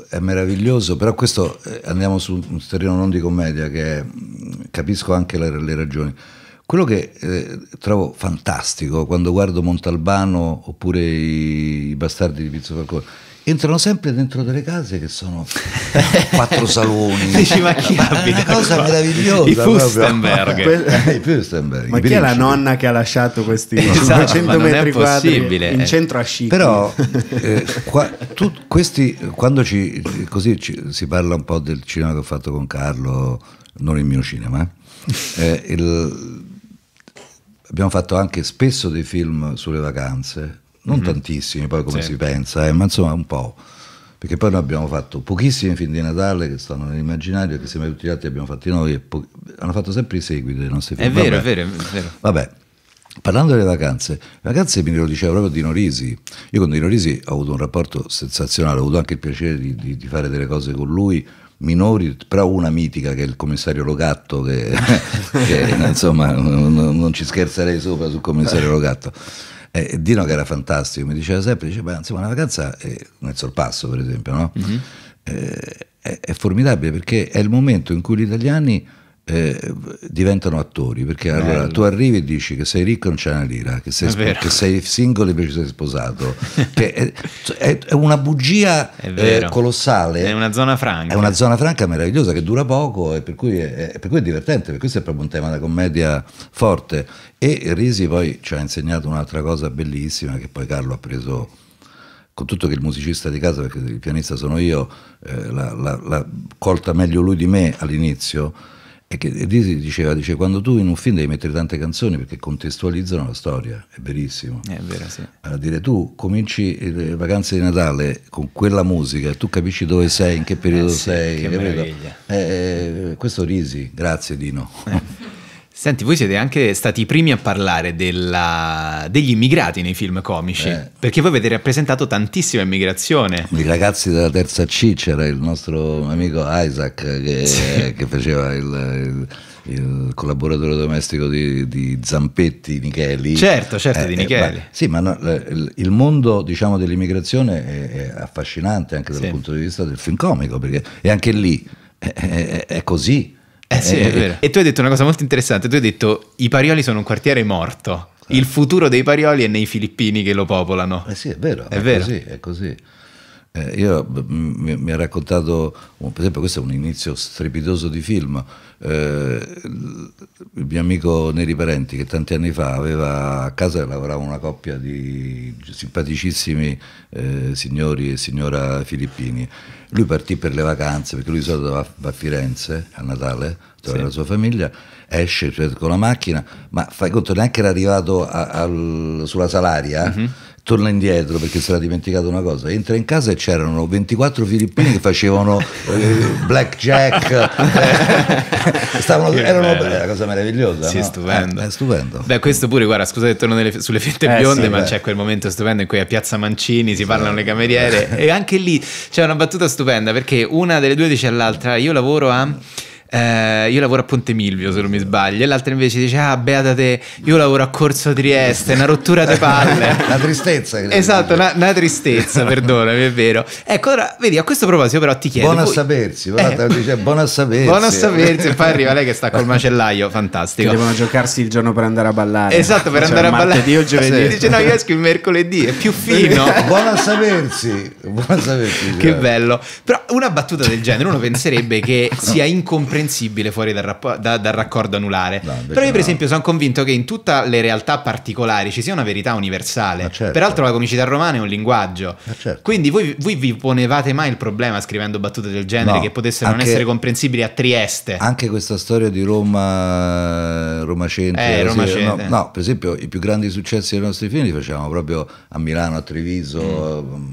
[SPEAKER 2] è meraviglioso, però questo eh, andiamo su un terreno non di commedia che è, mm, capisco anche le, le, ragioni. Quello che eh, trovo fantastico quando guardo Montalbano oppure i, i bastardi di Pizzo Falcone entrano sempre dentro delle case che sono quattro saloni. Dici, ma chi abita? Una cosa qua? meravigliosa. I Fustenberg. Eh, I Fustenberg. Ma I chi è la nonna che ha lasciato questi esatto, 100 metri quadri in centro a Scicli? Però eh, qua, tu, questi, quando ci, così ci, si parla un po' del cinema che ho fatto con Carlo, non il mio cinema, eh, il, abbiamo fatto anche spesso dei film sulle vacanze non mm-hmm. tantissimi poi come sì. si pensa, eh, ma insomma un po'. Perché poi noi abbiamo fatto pochissimi film di Natale che stanno nell'immaginario, che sembra tutti gli altri abbiamo fatti noi, e po- hanno fatto sempre i seguiti dei nostri film. È vero, Vabbè. è vero, è vero. Vabbè. Parlando delle vacanze, le vacanze mi lo diceva proprio Dino Risi. Io con Dino Risi ho avuto un rapporto sensazionale, ho avuto anche il piacere di, di, di fare delle cose con lui, minori, però una mitica che è il commissario Logatto, che, che insomma non, non, ci scherzerei sopra sul commissario Logatto. E Dino che era fantastico, mi diceva sempre, diceva, insomma, una vacanza eh, nel sorpasso per esempio, no? mm -hmm. eh, è, è formidabile perché è il momento in cui gli italiani eh, diventano attori perché Bello. allora tu arrivi e dici che sei ricco e non c'è una lira che sei, che sei single invece sei sposato che è, è, è una bugia è eh, colossale è una zona franca è una zona franca meravigliosa che dura poco e per cui è, per cui divertente per questo è proprio un tema da commedia forte e Risi poi ci ha insegnato un'altra cosa bellissima che poi Carlo ha preso con tutto che il musicista di casa perché il pianista sono io eh, l'ha colta meglio lui di me all'inizio e che Risi diceva, dice, quando tu in un film devi mettere tante canzoni perché contestualizzano la storia, è verissimo. È vero, sì. Allora, dire, tu cominci le vacanze di Natale con quella musica, tu capisci dove sei, in che periodo eh sì, sei. Che eh, eh, questo Risi, grazie Dino.
[SPEAKER 1] Senti, voi siete anche stati i primi a parlare della... degli immigrati nei film comici, eh. perché voi avete rappresentato tantissima immigrazione. I
[SPEAKER 2] ragazzi della terza C c'era il nostro amico Isaac che, sì. che faceva il, il, il, collaboratore domestico di, di Zampetti Nicheli. Certo, certo, eh, di Nicheli. Eh, ma, sì, ma no, il mondo diciamo, dell'immigrazione è, è, affascinante anche dal sì. punto di vista del film comico, perché è anche lì, è, è, è così eh sì, è eh, vero.
[SPEAKER 1] E tu hai detto una cosa molto interessante, tu hai detto i Parioli sono un quartiere morto, il futuro dei Parioli è nei filippini che lo popolano. Eh sì, è vero, è, è vero. così,
[SPEAKER 2] è così. Eh, io, mi, mi, ha raccontato, oh, per esempio questo è un inizio strepitoso di film, eh, il mio amico Neri Parenti che tanti anni fa aveva a casa lavorava una coppia di simpaticissimi eh, signori e signora filippini, lui partì per le vacanze perché lui di solito va, a Firenze a Natale, sì. la sua famiglia, esce cioè, con la macchina, ma fai conto neanche era arrivato a, al, sulla Salaria. Mm -hmm torna indietro perché si era dimenticato una cosa, entra in casa e c'erano 24 filippini che facevano eh, blackjack, eh, stavano, erano bella, una cosa meravigliosa. Sì, no? stupendo. Eh, stupendo. Beh, questo pure, guarda,
[SPEAKER 1] scusa che torno nelle, sulle fette eh, bionde, sì, ma beh. c'è quel momento stupendo in cui a Piazza Mancini si parlano le cameriere e anche lì c'è una battuta stupenda perché una delle due dice all'altra, io lavoro a eh, io lavoro a Ponte Milvio se non mi sbaglio, e l'altra invece dice ah beata te, io lavoro a Corso Trieste, una rottura di palle.
[SPEAKER 2] la tristezza.
[SPEAKER 1] Esatto, una, una tristezza,
[SPEAKER 2] perdonami, è vero.
[SPEAKER 1] Ecco, allora, vedi, a questo proposito però ti chiedo... Buono eh. a
[SPEAKER 2] sapersi, guarda, eh, dice, buono a sapersi. Buono a sapersi, e poi arriva lei che sta col macellaio,
[SPEAKER 3] fantastico. Che devono giocarsi il giorno per
[SPEAKER 2] andare a ballare. Esatto, per cioè,
[SPEAKER 1] andare a ballare. Io giovedì. Dice no, io esco il mercoledì, è più fino. buono a sapersi, buono a sapersi. Che cioè. bello. Però una battuta del genere, uno penserebbe che sia incomprensibile incomprensibile fuori dal, rappo- da, dal raccordo anulare. No, Però io, per no. esempio, sono convinto che in tutte le realtà particolari ci sia una verità universale. Certo. Peraltro, la comicità romana è un linguaggio. Certo. Quindi, voi, voi, vi ponevate mai il problema scrivendo battute del genere no, che potessero anche, non essere comprensibili a Trieste?
[SPEAKER 2] Anche questa storia di Roma, Roma Centro. Eh, Roma sì, No, per esempio, i più grandi successi dei nostri film li facevamo proprio a Milano, a Treviso, mm. mm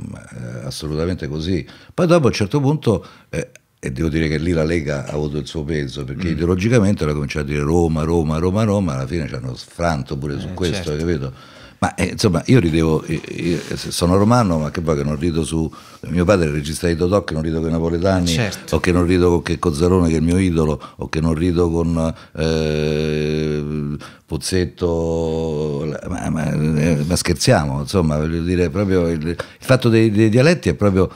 [SPEAKER 2] eh, assolutamente così. Poi, dopo, a un certo punto. Eh, e devo dire che lì la Lega ha avuto il suo peso perché mm. ideologicamente era cominciato a dire Roma, Roma, Roma, Roma, alla fine ci hanno sfranto pure eh, su questo, certo. capito? Ma eh, insomma, io ridevo, io, io, sono romano, ma che poi che non rido su. Mio padre era il regista di Totò, che non rido con i napoletani, certo. o che non rido con Checco Zarone, che è il mio idolo, o che non rido con eh, Pozzetto. Ma, ma, eh, ma, scherziamo, insomma, voglio dire, proprio il, il fatto dei, dei dialetti è proprio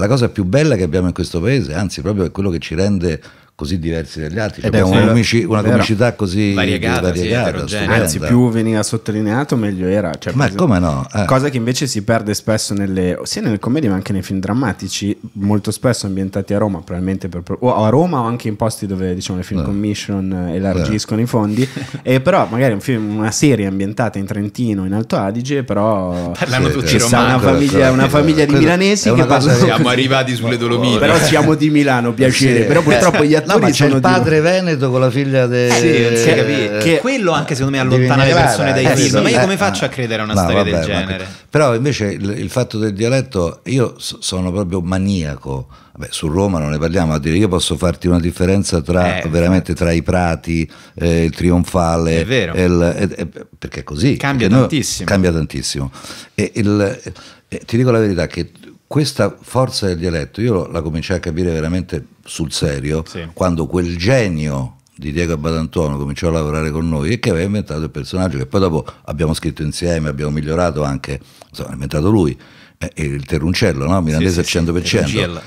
[SPEAKER 2] la cosa più bella che abbiamo in questo paese, anzi proprio è quello che ci rende così diversi dagli altri. Cioè, è un comici, una vero. comicità così variegata. variegata sì, Anzi, più
[SPEAKER 3] veniva sottolineato, meglio era. Cioè, ma come no? Eh. Cosa che invece si perde spesso nelle, sia nelle commedie ma anche nei film drammatici, molto spesso ambientati a Roma, probabilmente per, o a Roma o anche in posti dove diciamo, le film no. Eh. commission eh, elargiscono no. Eh. i fondi. e però magari un film, una serie ambientata in Trentino, in Alto Adige, però parlano sì, tutti romani. Una famiglia, una famiglia di milanesi che
[SPEAKER 1] parlano. Siamo arrivati sulle Dolomiti. Però siamo
[SPEAKER 2] di Milano, piacere. Sì. Però purtroppo gli attori no, ma c'è il padre veneto con la figlia del eh sì, eh, eh, che, quello
[SPEAKER 1] anche secondo me allontana le persone dai eh, film sì, ma io eh, come faccio a credere a una no, storia vabbè, del genere ma...
[SPEAKER 2] però invece il, il, fatto del dialetto io sono proprio maniaco Beh, su Roma non ne parliamo, io posso farti una differenza tra, eh, veramente tra i prati, eh, il trionfale, il, eh, perché è così. Cambia perché tantissimo. Noi, cambia tantissimo. E il, ti dico la verità che questa forza del dialetto io la cominciai a capire veramente sul serio sì. quando quel genio di Diego Badantono cominciò a lavorare con noi e che aveva inventato il personaggio che poi dopo abbiamo scritto insieme, abbiamo migliorato anche, insomma, ha inventato lui, eh, il Terruncello, no? milanese sì, sì, al 100%.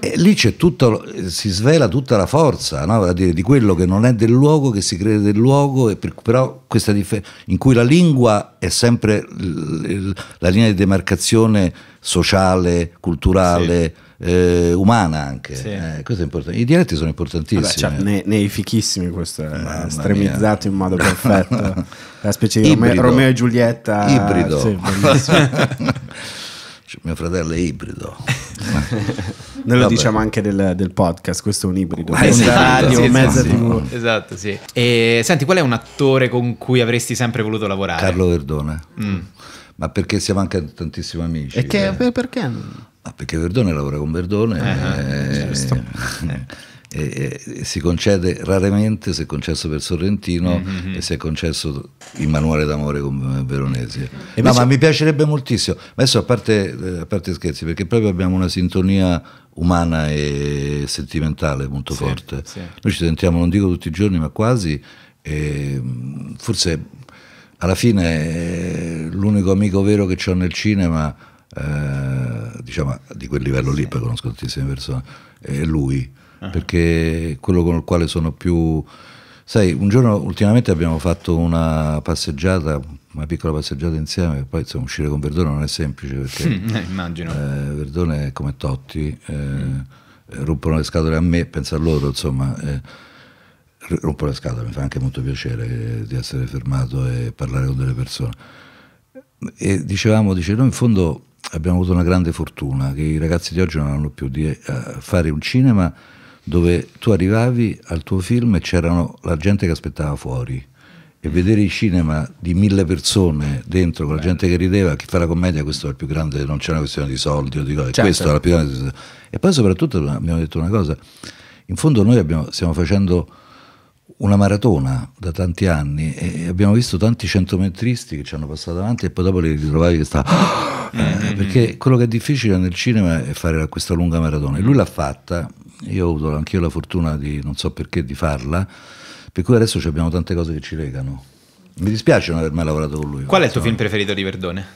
[SPEAKER 2] E lì tutto, si svela tutta la forza no? di quello che non è del luogo, che si crede del luogo, per, però questa differenza in cui la lingua è sempre la linea di demarcazione sociale, culturale. Sì. Eh, umana anche. Sì. Eh, questo è importante. I dialetti sono importantissimi. Vabbè, cioè, nei, nei, fichissimi questo è Mamma estremizzato mia. in modo perfetto. La specie di Ibrido. Romeo e Giulietta. Ibrido. Sì, cioè, mio fratello è ibrido. Noi lo diciamo
[SPEAKER 3] anche del, del, podcast, questo è un ibrido. Ah, esatto, radio, sì, mezza sì, TV.
[SPEAKER 1] Esatto, sì. E, senti, qual è un attore con cui avresti sempre voluto lavorare?
[SPEAKER 2] Carlo Verdone. Mm. Ma perché siamo anche tantissimi amici. E che,
[SPEAKER 3] eh. perché? Ma
[SPEAKER 2] ah, perché Verdone lavora con Verdone. Eh, e... Eh, Giusto. Certo. Eh e, si concede raramente, si è concesso per Sorrentino mm-hmm. mm-hmm. e si è concesso in manuale d'amore con eh, Veronesi. No, ma, mi piacerebbe moltissimo. Ma adesso a parte, eh, a parte, scherzi, perché proprio abbiamo una sintonia umana e sentimentale molto sì, forte. Sì. Noi ci sentiamo, non dico tutti i giorni, ma quasi, mm, forse alla fine eh, l'unico amico vero che ho nel cinema, eh, diciamo di quel livello lì, sì. perché conosco tantissime persone, è lui uh-huh. perché quello con il quale sono più... Sai, un giorno ultimamente abbiamo fatto una passeggiata, una piccola passeggiata insieme, poi insomma, uscire con Verdone non è semplice perché eh, immagino. Eh, Verdone è come Totti, eh, mm. rompono le scatole a me, pensa a loro, insomma, eh, rompono le scatole, mi fa anche molto piacere di essere fermato e parlare con delle persone. E dicevamo, dice, noi in fondo abbiamo avuto una grande fortuna che i ragazzi di oggi non hanno più di eh, fare un cinema dove tu arrivavi al tuo film e c'era la gente che aspettava fuori e vedere il cinema di mille persone dentro con la gente che rideva, chi fa la commedia, questo è il più grande, non c'è una questione di soldi o di cose, certo. questo è la più grande. E poi soprattutto abbiamo detto una cosa, in fondo noi abbiamo, stiamo facendo una maratona da tanti anni e abbiamo visto tanti centometristi che ci hanno passato avanti e poi dopo li ritrovavi che stavano... Eh, eh, eh, eh, perché quello che è difficile nel cinema è fare questa lunga maratona e lui l'ha fatta io ho avuto anche io la fortuna di, non so perché, di farla, per cui adesso abbiamo tante cose che ci legano. Mi dispiace non aver mai lavorato con lui.
[SPEAKER 1] Qual è il tuo film preferito di Verdone?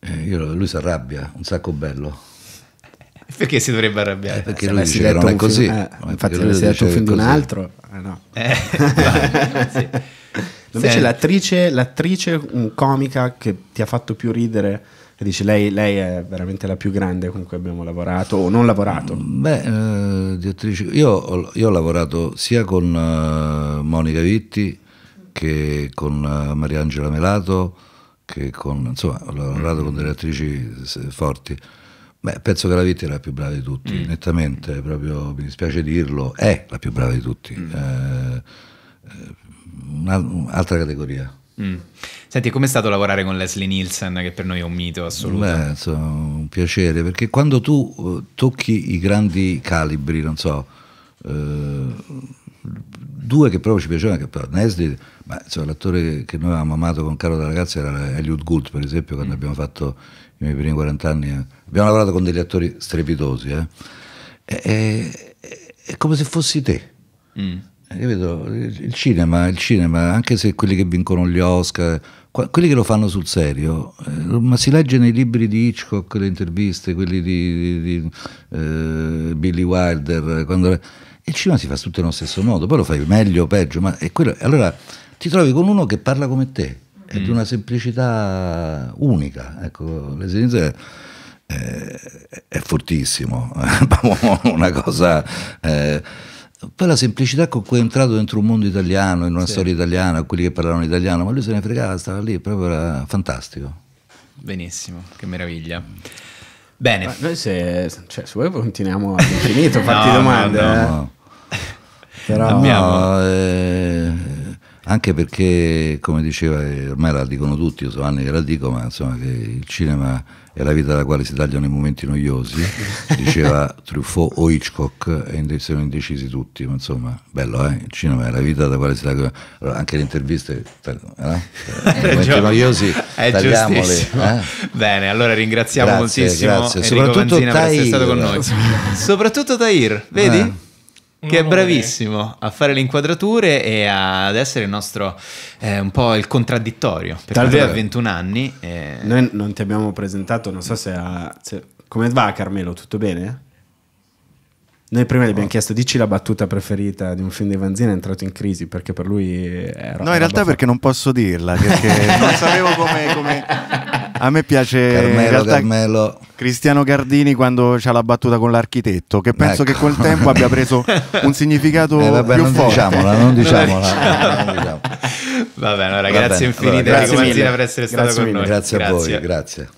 [SPEAKER 2] Eh, io, lui si arrabbia, un sacco bello.
[SPEAKER 1] Perché si dovrebbe arrabbiare? Eh, perché se lui dice che non è così. Film, eh, infatti, se l'avessi detto
[SPEAKER 2] un film eh, eh, di un altro, eh, no. Eh, sì.
[SPEAKER 3] Invece l'attrice, l'attrice comica che ti ha fatto più ridere e dice, lei, lei, è veramente la più grande con cui abbiamo lavorato o non lavorato? Beh,
[SPEAKER 2] eh, direttrice, io, io, ho lavorato sia con eh, Monica Vitti che con eh, Mariangela Melato, che con, insomma, ho lavorato mm. con delle attrici forti. Beh, penso che la Vitti è la più brava di tutti, mm. nettamente, proprio, mi dispiace dirlo, è la più brava di tutti. Mm. Eh, un'altra categoria Mm.
[SPEAKER 1] Senti, com'è stato lavorare con Leslie Nielsen, che per noi è un mito assoluto? Beh,
[SPEAKER 2] insomma, un piacere, perché quando tu eh, tocchi i grandi calibri, non so, uh, due che proprio ci piacevano, che però Nesli, ma insomma, l'attore che noi avevamo amato con Caro da ragazza era Elliot Gould, per esempio, quando mm. abbiamo fatto i miei primi 40 anni. Eh. Abbiamo lavorato con degli attori strepitosi, eh? è, è, è come se fossi te. Mm. Vedo, il, cinema, il cinema, anche se quelli che vincono gli Oscar, quelli che lo fanno sul serio, eh, ma si legge nei libri di Hitchcock, le interviste, quelli di, di, di eh, Billy Wilder, quando, il cinema si fa tutto nello stesso modo, poi lo fai meglio o peggio, ma è quello, allora ti trovi con uno che parla come te, è mm. di una semplicità unica, ecco, l'esigenza è, è, una cosa... Eh, poi la semplicità con cui è entrato dentro un mondo italiano, in una sì. storia italiana, quelli che parlavano italiano, ma lui se ne fregava, stava lì, proprio era fantastico.
[SPEAKER 3] Benissimo, che meraviglia. Bene. Ma noi se, cioè, se vuoi continuiamo all'infinito, fatti no, domande. No, no, eh. no.
[SPEAKER 2] Però, eh, anche perché, come diceva, ormai la dicono tutti, io so anni che la dico, ma insomma che il cinema è la vita dalla quale si tagliano i momenti noiosi, diceva Truffaut o Hitchcock e sono indecisi tutti, ma insomma, bello, eh? Il cinema è la vita dalla quale si tagliano, allora, anche le interviste, eh, eh? i momenti noiosi, è tagliamole. Eh?
[SPEAKER 1] Bene, allora ringraziamo grazie, moltissimo grazie. Enrico soprattutto Tahir. per essere stato con noi. soprattutto Tahir, vedi? Eh che è
[SPEAKER 3] bravissimo
[SPEAKER 1] a fare le inquadrature e a, ad essere il nostro eh, un po' il contraddittorio.
[SPEAKER 3] Perché ha 21 anni. E... Noi non ti abbiamo presentato, non so se, ha, se... Come va Carmelo? Tutto bene? Noi prima gli abbiamo chiesto dici la battuta preferita di un film di Vanzina, è entrato in crisi perché per lui era... No, in realtà baffa. perché non posso dirla, perché non sapevo come, come,
[SPEAKER 2] a me piace Carmelo, Carmelo.
[SPEAKER 3] Cristiano Gardini quando c'ha la battuta con l'architetto, che penso ecco. che col tempo abbia preso un significato
[SPEAKER 2] eh, vabbè, non forte. Diciamola, non diciamola. non diciamola. Va bene, allora, grazie bene. infinite allora, grazie per essere grazie con mille. noi. Grazie, grazie a voi, grazie.